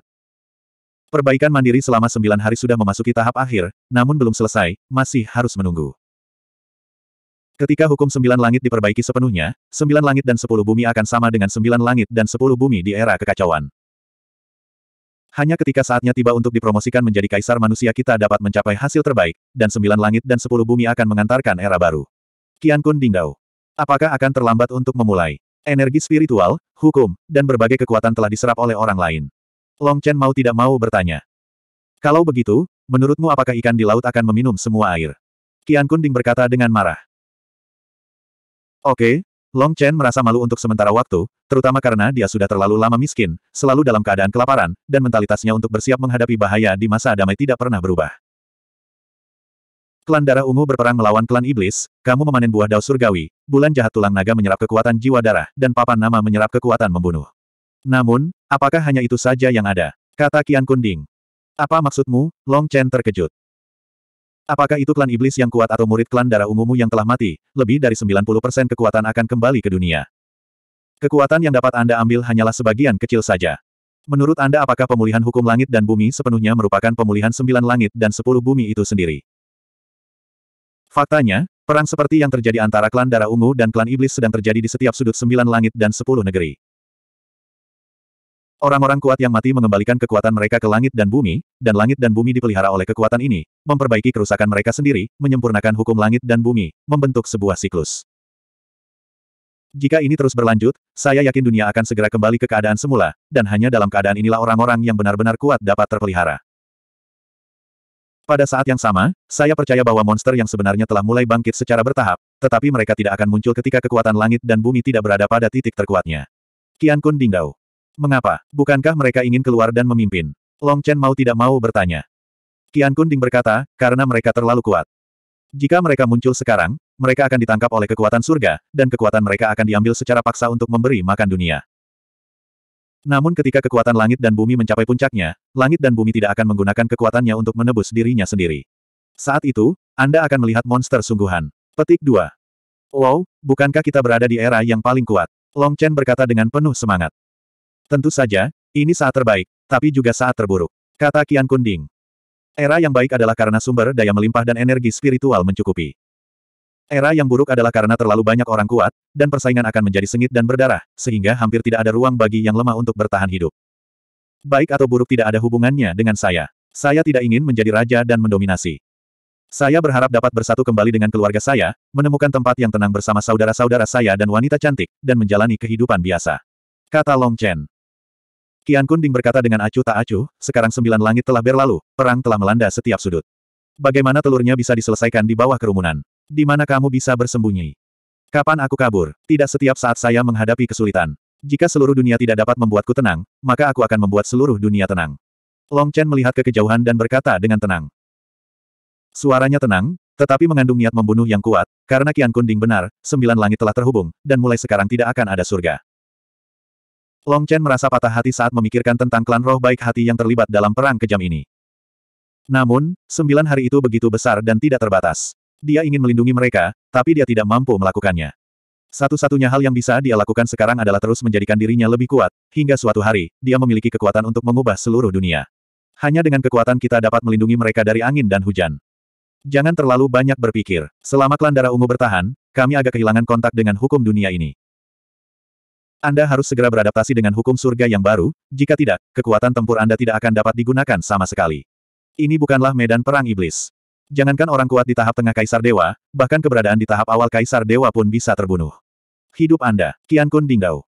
Perbaikan mandiri selama sembilan hari sudah memasuki tahap akhir, namun belum selesai, masih harus menunggu. Ketika hukum sembilan langit diperbaiki sepenuhnya, sembilan langit dan sepuluh bumi akan sama dengan sembilan langit dan sepuluh bumi di era kekacauan. Hanya ketika saatnya tiba untuk dipromosikan menjadi kaisar manusia kita dapat mencapai hasil terbaik, dan sembilan langit dan sepuluh bumi akan mengantarkan era baru. Kian Kun Dingdao. Apakah akan terlambat untuk memulai? Energi spiritual, hukum, dan berbagai kekuatan telah diserap oleh orang lain. Long Chen mau tidak mau bertanya. Kalau begitu, menurutmu apakah ikan di laut akan meminum semua air? Kian Kun Ding berkata dengan marah. Oke, Long Chen merasa malu untuk sementara waktu, terutama karena dia sudah terlalu lama miskin, selalu dalam keadaan kelaparan, dan mentalitasnya untuk bersiap menghadapi bahaya di masa damai tidak pernah berubah. Klan Darah Ungu berperang melawan klan Iblis, kamu memanen buah daun surgawi, bulan jahat tulang naga menyerap kekuatan jiwa darah, dan papan nama menyerap kekuatan membunuh. Namun, apakah hanya itu saja yang ada? Kata Kian Kunding. Apa maksudmu? Long Chen terkejut. Apakah itu klan iblis yang kuat atau murid klan darah ungumu yang telah mati, lebih dari 90% kekuatan akan kembali ke dunia. Kekuatan yang dapat Anda ambil hanyalah sebagian kecil saja. Menurut Anda apakah pemulihan hukum langit dan bumi sepenuhnya merupakan pemulihan sembilan langit dan sepuluh bumi itu sendiri? Faktanya, perang seperti yang terjadi antara klan darah ungu dan klan iblis sedang terjadi di setiap sudut sembilan langit dan sepuluh negeri. Orang-orang kuat yang mati mengembalikan kekuatan mereka ke langit dan bumi, dan langit dan bumi dipelihara oleh kekuatan ini, memperbaiki kerusakan mereka sendiri, menyempurnakan hukum langit dan bumi, membentuk sebuah siklus. Jika ini terus berlanjut, saya yakin dunia akan segera kembali ke keadaan semula, dan hanya dalam keadaan inilah orang-orang yang benar-benar kuat dapat terpelihara. Pada saat yang sama, saya percaya bahwa monster yang sebenarnya telah mulai bangkit secara bertahap, tetapi mereka tidak akan muncul ketika kekuatan langit dan bumi tidak berada pada titik terkuatnya. Kian Kun Dingdao Mengapa? Bukankah mereka ingin keluar dan memimpin? Long Chen mau tidak mau bertanya. Qian Kunding berkata, karena mereka terlalu kuat. Jika mereka muncul sekarang, mereka akan ditangkap oleh kekuatan surga, dan kekuatan mereka akan diambil secara paksa untuk memberi makan dunia. Namun ketika kekuatan langit dan bumi mencapai puncaknya, langit dan bumi tidak akan menggunakan kekuatannya untuk menebus dirinya sendiri. Saat itu, Anda akan melihat monster sungguhan. Petik 2. Wow, bukankah kita berada di era yang paling kuat? Long Chen berkata dengan penuh semangat. Tentu saja, ini saat terbaik, tapi juga saat terburuk. Kata Kian Kunding. Era yang baik adalah karena sumber daya melimpah dan energi spiritual mencukupi. Era yang buruk adalah karena terlalu banyak orang kuat, dan persaingan akan menjadi sengit dan berdarah, sehingga hampir tidak ada ruang bagi yang lemah untuk bertahan hidup. Baik atau buruk tidak ada hubungannya dengan saya. Saya tidak ingin menjadi raja dan mendominasi. Saya berharap dapat bersatu kembali dengan keluarga saya, menemukan tempat yang tenang bersama saudara-saudara saya dan wanita cantik, dan menjalani kehidupan biasa. Kata Long Chen. Kian Kunding berkata dengan acuh tak acuh, sekarang sembilan langit telah berlalu, perang telah melanda setiap sudut. Bagaimana telurnya bisa diselesaikan di bawah kerumunan? Di mana kamu bisa bersembunyi? Kapan aku kabur? Tidak setiap saat saya menghadapi kesulitan. Jika seluruh dunia tidak dapat membuatku tenang, maka aku akan membuat seluruh dunia tenang. Long Chen melihat ke kejauhan dan berkata dengan tenang. Suaranya tenang, tetapi mengandung niat membunuh yang kuat, karena Kian Kunding benar, sembilan langit telah terhubung, dan mulai sekarang tidak akan ada surga. Long Chen merasa patah hati saat memikirkan tentang klan roh baik hati yang terlibat dalam perang kejam ini. Namun, sembilan hari itu begitu besar dan tidak terbatas. Dia ingin melindungi mereka, tapi dia tidak mampu melakukannya. Satu-satunya hal yang bisa dia lakukan sekarang adalah terus menjadikan dirinya lebih kuat, hingga suatu hari, dia memiliki kekuatan untuk mengubah seluruh dunia. Hanya dengan kekuatan kita dapat melindungi mereka dari angin dan hujan. Jangan terlalu banyak berpikir. Selama klan darah ungu bertahan, kami agak kehilangan kontak dengan hukum dunia ini. Anda harus segera beradaptasi dengan hukum surga yang baru, jika tidak, kekuatan tempur Anda tidak akan dapat digunakan sama sekali. Ini bukanlah medan perang iblis. Jangankan orang kuat di tahap tengah Kaisar Dewa, bahkan keberadaan di tahap awal Kaisar Dewa pun bisa terbunuh. Hidup Anda, Kian Kun Dingdao.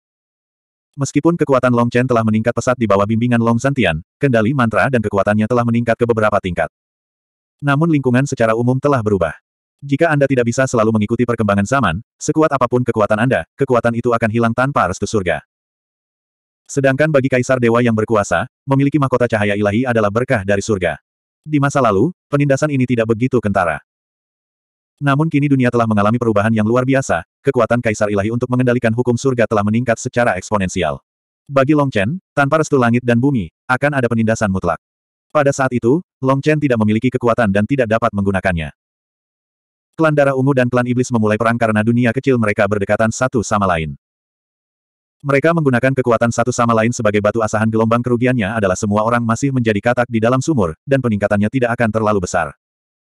Meskipun kekuatan Long Chen telah meningkat pesat di bawah bimbingan Long Santian, kendali mantra dan kekuatannya telah meningkat ke beberapa tingkat. Namun lingkungan secara umum telah berubah. Jika Anda tidak bisa selalu mengikuti perkembangan zaman, sekuat apapun kekuatan Anda, kekuatan itu akan hilang tanpa restu surga. Sedangkan bagi kaisar dewa yang berkuasa, memiliki mahkota cahaya ilahi adalah berkah dari surga. Di masa lalu, penindasan ini tidak begitu kentara. Namun kini dunia telah mengalami perubahan yang luar biasa, kekuatan kaisar ilahi untuk mengendalikan hukum surga telah meningkat secara eksponensial. Bagi Long Chen, tanpa restu langit dan bumi, akan ada penindasan mutlak. Pada saat itu, Long Chen tidak memiliki kekuatan dan tidak dapat menggunakannya. Klan Darah Ungu dan Klan Iblis memulai perang karena dunia kecil mereka berdekatan satu sama lain. Mereka menggunakan kekuatan satu sama lain sebagai batu asahan gelombang kerugiannya adalah semua orang masih menjadi katak di dalam sumur, dan peningkatannya tidak akan terlalu besar.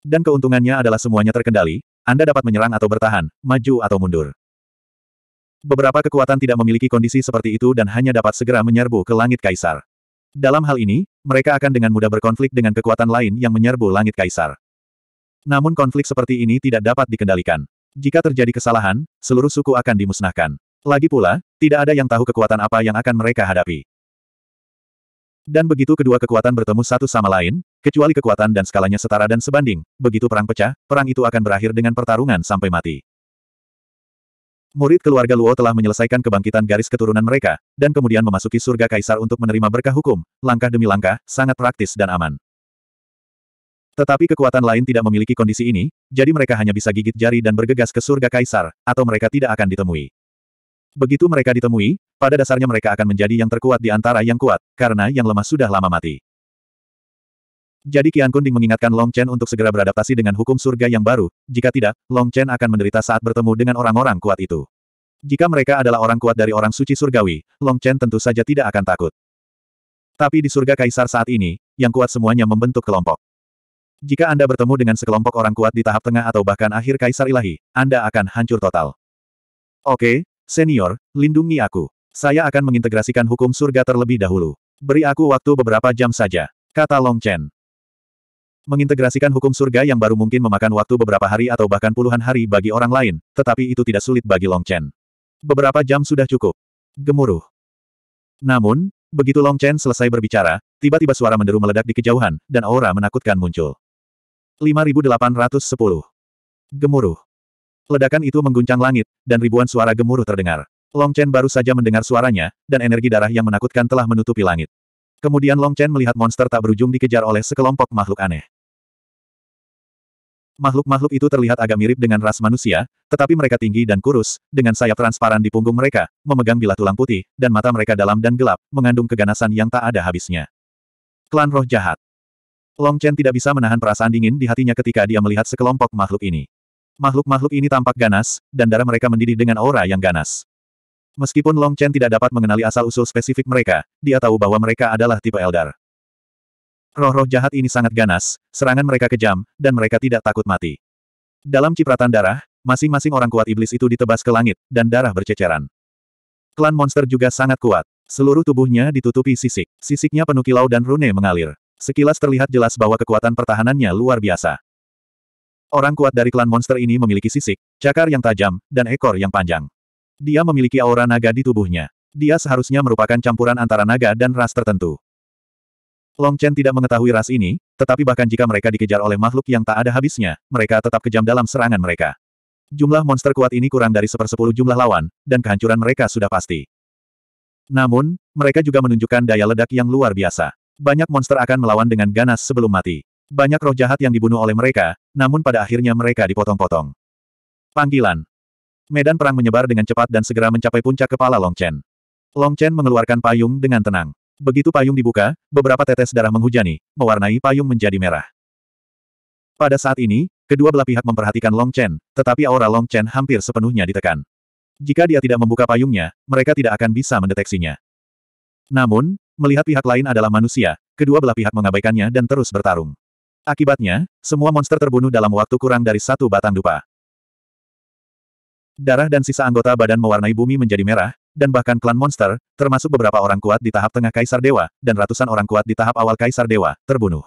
Dan keuntungannya adalah semuanya terkendali, Anda dapat menyerang atau bertahan, maju atau mundur. Beberapa kekuatan tidak memiliki kondisi seperti itu dan hanya dapat segera menyerbu ke langit kaisar. Dalam hal ini, mereka akan dengan mudah berkonflik dengan kekuatan lain yang menyerbu langit kaisar. Namun konflik seperti ini tidak dapat dikendalikan. Jika terjadi kesalahan, seluruh suku akan dimusnahkan. Lagi pula, tidak ada yang tahu kekuatan apa yang akan mereka hadapi. Dan begitu kedua kekuatan bertemu satu sama lain, kecuali kekuatan dan skalanya setara dan sebanding, begitu perang pecah, perang itu akan berakhir dengan pertarungan sampai mati. Murid keluarga Luo telah menyelesaikan kebangkitan garis keturunan mereka, dan kemudian memasuki surga kaisar untuk menerima berkah hukum, langkah demi langkah, sangat praktis dan aman. Tetapi kekuatan lain tidak memiliki kondisi ini, jadi mereka hanya bisa gigit jari dan bergegas ke surga kaisar, atau mereka tidak akan ditemui. Begitu mereka ditemui, pada dasarnya mereka akan menjadi yang terkuat di antara yang kuat, karena yang lemah sudah lama mati. Jadi Qian Kunding mengingatkan Long Chen untuk segera beradaptasi dengan hukum surga yang baru, jika tidak, Long Chen akan menderita saat bertemu dengan orang-orang kuat itu. Jika mereka adalah orang kuat dari orang suci surgawi, Long Chen tentu saja tidak akan takut. Tapi di surga kaisar saat ini, yang kuat semuanya membentuk kelompok. Jika Anda bertemu dengan sekelompok orang kuat di tahap tengah atau bahkan akhir kaisar ilahi, Anda akan hancur total. Oke, senior, lindungi aku. Saya akan mengintegrasikan hukum surga terlebih dahulu. Beri aku waktu beberapa jam saja, kata Long Chen. Mengintegrasikan hukum surga yang baru mungkin memakan waktu beberapa hari atau bahkan puluhan hari bagi orang lain, tetapi itu tidak sulit bagi Long Chen. Beberapa jam sudah cukup. Gemuruh. Namun, begitu Long Chen selesai berbicara, tiba-tiba suara menderu meledak di kejauhan, dan aura menakutkan muncul. 5810. Gemuruh. Ledakan itu mengguncang langit, dan ribuan suara gemuruh terdengar. Long Chen baru saja mendengar suaranya, dan energi darah yang menakutkan telah menutupi langit. Kemudian Long Chen melihat monster tak berujung dikejar oleh sekelompok makhluk aneh. Makhluk-makhluk itu terlihat agak mirip dengan ras manusia, tetapi mereka tinggi dan kurus, dengan sayap transparan di punggung mereka, memegang bilah tulang putih, dan mata mereka dalam dan gelap, mengandung keganasan yang tak ada habisnya. Klan Roh Jahat Long Chen tidak bisa menahan perasaan dingin di hatinya ketika dia melihat sekelompok makhluk ini. Makhluk-makhluk ini tampak ganas, dan darah mereka mendidih dengan aura yang ganas. Meskipun Long Chen tidak dapat mengenali asal-usul spesifik mereka, dia tahu bahwa mereka adalah tipe Eldar. Roh-roh jahat ini sangat ganas, serangan mereka kejam, dan mereka tidak takut mati. Dalam cipratan darah, masing-masing orang kuat iblis itu ditebas ke langit, dan darah berceceran. Klan monster juga sangat kuat. Seluruh tubuhnya ditutupi sisik. Sisiknya penuh kilau dan rune mengalir. Sekilas terlihat jelas bahwa kekuatan pertahanannya luar biasa. Orang kuat dari klan monster ini memiliki sisik, cakar yang tajam, dan ekor yang panjang. Dia memiliki aura naga di tubuhnya. Dia seharusnya merupakan campuran antara naga dan ras tertentu. Long Chen tidak mengetahui ras ini, tetapi bahkan jika mereka dikejar oleh makhluk yang tak ada habisnya, mereka tetap kejam dalam serangan mereka. Jumlah monster kuat ini kurang dari sepersepuluh jumlah lawan, dan kehancuran mereka sudah pasti. Namun, mereka juga menunjukkan daya ledak yang luar biasa. Banyak monster akan melawan dengan ganas sebelum mati. Banyak roh jahat yang dibunuh oleh mereka, namun pada akhirnya mereka dipotong-potong. Panggilan. Medan perang menyebar dengan cepat dan segera mencapai puncak kepala Long Chen. Long Chen mengeluarkan payung dengan tenang. Begitu payung dibuka, beberapa tetes darah menghujani, mewarnai payung menjadi merah. Pada saat ini, kedua belah pihak memperhatikan Long Chen, tetapi aura Long Chen hampir sepenuhnya ditekan. Jika dia tidak membuka payungnya, mereka tidak akan bisa mendeteksinya. Namun, Melihat pihak lain adalah manusia, kedua belah pihak mengabaikannya dan terus bertarung. Akibatnya, semua monster terbunuh dalam waktu kurang dari satu batang dupa. Darah dan sisa anggota badan mewarnai bumi menjadi merah, dan bahkan klan monster, termasuk beberapa orang kuat di tahap tengah Kaisar Dewa, dan ratusan orang kuat di tahap awal Kaisar Dewa, terbunuh.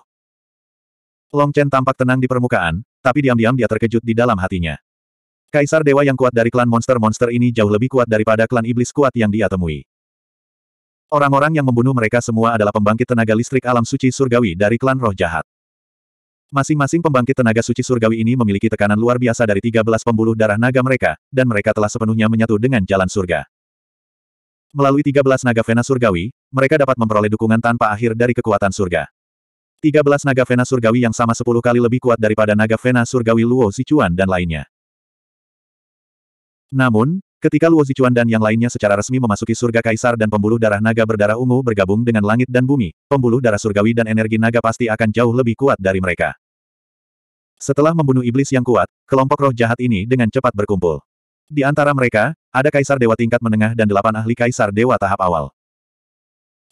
Long Chen tampak tenang di permukaan, tapi diam-diam dia terkejut di dalam hatinya. Kaisar Dewa yang kuat dari klan monster-monster ini jauh lebih kuat daripada klan iblis kuat yang dia temui. Orang-orang yang membunuh mereka semua adalah pembangkit tenaga listrik alam suci surgawi dari klan roh jahat. Masing-masing pembangkit tenaga suci surgawi ini memiliki tekanan luar biasa dari 13 pembuluh darah naga mereka, dan mereka telah sepenuhnya menyatu dengan jalan surga. Melalui 13 naga vena surgawi, mereka dapat memperoleh dukungan tanpa akhir dari kekuatan surga. 13 naga vena surgawi yang sama 10 kali lebih kuat daripada naga vena surgawi Luo Sichuan dan lainnya. Namun, Ketika Luo Zichuan dan yang lainnya secara resmi memasuki surga kaisar dan pembuluh darah naga berdarah ungu bergabung dengan langit dan bumi, pembuluh darah surgawi dan energi naga pasti akan jauh lebih kuat dari mereka. Setelah membunuh iblis yang kuat, kelompok roh jahat ini dengan cepat berkumpul. Di antara mereka, ada kaisar dewa tingkat menengah dan delapan ahli kaisar dewa tahap awal.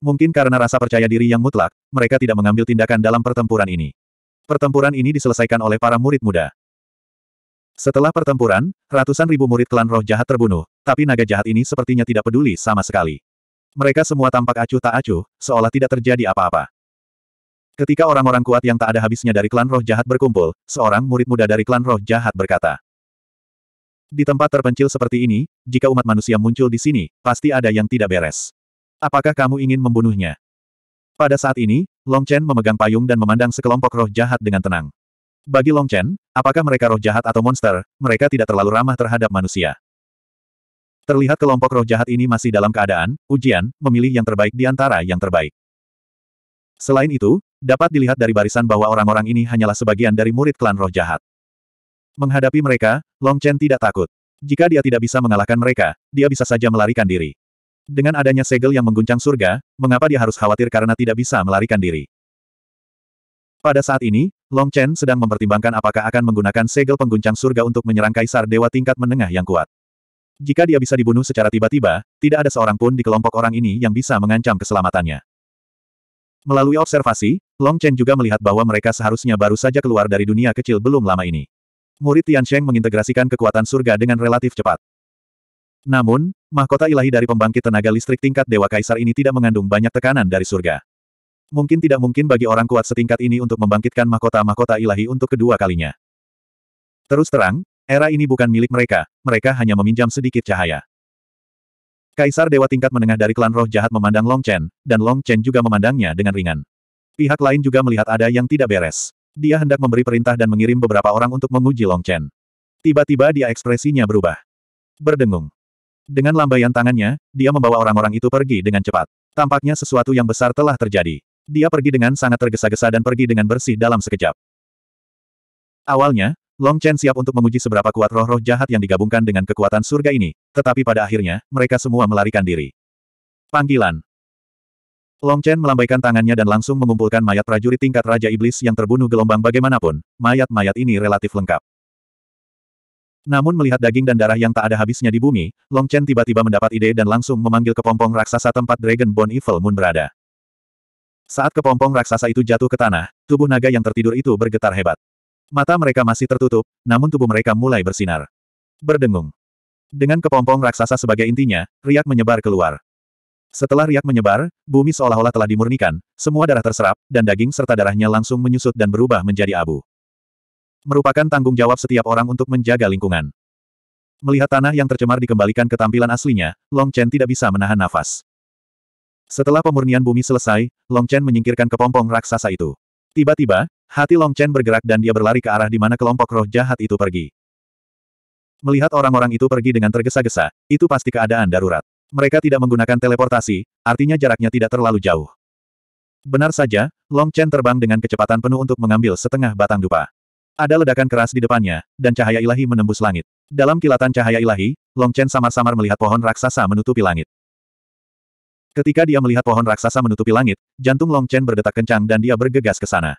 Mungkin karena rasa percaya diri yang mutlak, mereka tidak mengambil tindakan dalam pertempuran ini. Pertempuran ini diselesaikan oleh para murid muda. Setelah pertempuran, ratusan ribu murid klan roh jahat terbunuh, tapi naga jahat ini sepertinya tidak peduli sama sekali. Mereka semua tampak acuh tak acuh, seolah tidak terjadi apa-apa. Ketika orang-orang kuat yang tak ada habisnya dari klan roh jahat berkumpul, seorang murid muda dari klan roh jahat berkata, di tempat terpencil seperti ini, jika umat manusia muncul di sini, pasti ada yang tidak beres. Apakah kamu ingin membunuhnya? Pada saat ini, Long Chen memegang payung dan memandang sekelompok roh jahat dengan tenang. Bagi Long Chen, apakah mereka roh jahat atau monster, mereka tidak terlalu ramah terhadap manusia. Terlihat kelompok roh jahat ini masih dalam keadaan, ujian, memilih yang terbaik di antara yang terbaik. Selain itu, dapat dilihat dari barisan bahwa orang-orang ini hanyalah sebagian dari murid klan roh jahat. Menghadapi mereka, Long Chen tidak takut. Jika dia tidak bisa mengalahkan mereka, dia bisa saja melarikan diri. Dengan adanya segel yang mengguncang surga, mengapa dia harus khawatir karena tidak bisa melarikan diri? Pada saat ini, Long Chen sedang mempertimbangkan apakah akan menggunakan segel pengguncang surga untuk menyerang kaisar dewa tingkat menengah yang kuat. Jika dia bisa dibunuh secara tiba-tiba, tidak ada seorang pun di kelompok orang ini yang bisa mengancam keselamatannya. Melalui observasi, Long Chen juga melihat bahwa mereka seharusnya baru saja keluar dari dunia kecil belum lama ini. Murid Tian Sheng mengintegrasikan kekuatan surga dengan relatif cepat. Namun, mahkota ilahi dari pembangkit tenaga listrik tingkat Dewa Kaisar ini tidak mengandung banyak tekanan dari surga. Mungkin tidak mungkin bagi orang kuat setingkat ini untuk membangkitkan mahkota-mahkota ilahi untuk kedua kalinya. Terus terang, era ini bukan milik mereka, mereka hanya meminjam sedikit cahaya. Kaisar Dewa tingkat menengah dari klan roh jahat memandang Long Chen, dan Long Chen juga memandangnya dengan ringan. Pihak lain juga melihat ada yang tidak beres. Dia hendak memberi perintah dan mengirim beberapa orang untuk menguji Long Chen. Tiba-tiba dia ekspresinya berubah. Berdengung. Dengan lambaian tangannya, dia membawa orang-orang itu pergi dengan cepat. Tampaknya sesuatu yang besar telah terjadi. Dia pergi dengan sangat tergesa-gesa dan pergi dengan bersih dalam sekejap. Awalnya, Long Chen siap untuk menguji seberapa kuat roh-roh jahat yang digabungkan dengan kekuatan surga ini, tetapi pada akhirnya, mereka semua melarikan diri. Panggilan Long Chen melambaikan tangannya dan langsung mengumpulkan mayat prajurit tingkat Raja Iblis yang terbunuh gelombang bagaimanapun, mayat-mayat ini relatif lengkap. Namun melihat daging dan darah yang tak ada habisnya di bumi, Long Chen tiba-tiba mendapat ide dan langsung memanggil kepompong raksasa tempat Dragon Bone Evil Moon berada. Saat kepompong raksasa itu jatuh ke tanah, tubuh naga yang tertidur itu bergetar hebat. Mata mereka masih tertutup, namun tubuh mereka mulai bersinar. Berdengung. Dengan kepompong raksasa sebagai intinya, riak menyebar keluar. Setelah riak menyebar, bumi seolah-olah telah dimurnikan, semua darah terserap, dan daging serta darahnya langsung menyusut dan berubah menjadi abu. Merupakan tanggung jawab setiap orang untuk menjaga lingkungan. Melihat tanah yang tercemar dikembalikan ke tampilan aslinya, Long Chen tidak bisa menahan nafas. Setelah pemurnian bumi selesai, Long Chen menyingkirkan kepompong raksasa itu. Tiba-tiba, hati Long Chen bergerak dan dia berlari ke arah di mana kelompok roh jahat itu pergi. Melihat orang-orang itu pergi dengan tergesa-gesa, itu pasti keadaan darurat. Mereka tidak menggunakan teleportasi, artinya jaraknya tidak terlalu jauh. Benar saja, Long Chen terbang dengan kecepatan penuh untuk mengambil setengah batang dupa. Ada ledakan keras di depannya, dan cahaya ilahi menembus langit. Dalam kilatan cahaya ilahi, Long Chen samar-samar melihat pohon raksasa menutupi langit. Ketika dia melihat pohon raksasa menutupi langit, jantung Long Chen berdetak kencang dan dia bergegas ke sana.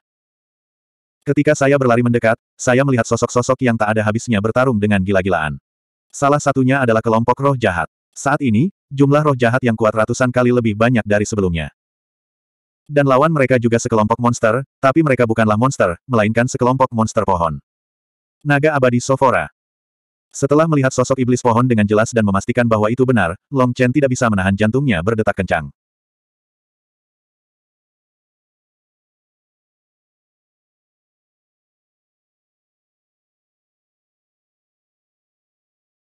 Ketika saya berlari mendekat, saya melihat sosok-sosok yang tak ada habisnya bertarung dengan gila-gilaan. Salah satunya adalah kelompok roh jahat. Saat ini, jumlah roh jahat yang kuat ratusan kali lebih banyak dari sebelumnya. Dan lawan mereka juga sekelompok monster, tapi mereka bukanlah monster, melainkan sekelompok monster pohon. Naga abadi Sofora. Setelah melihat sosok iblis pohon dengan jelas dan memastikan bahwa itu benar, Long Chen tidak bisa menahan jantungnya berdetak kencang.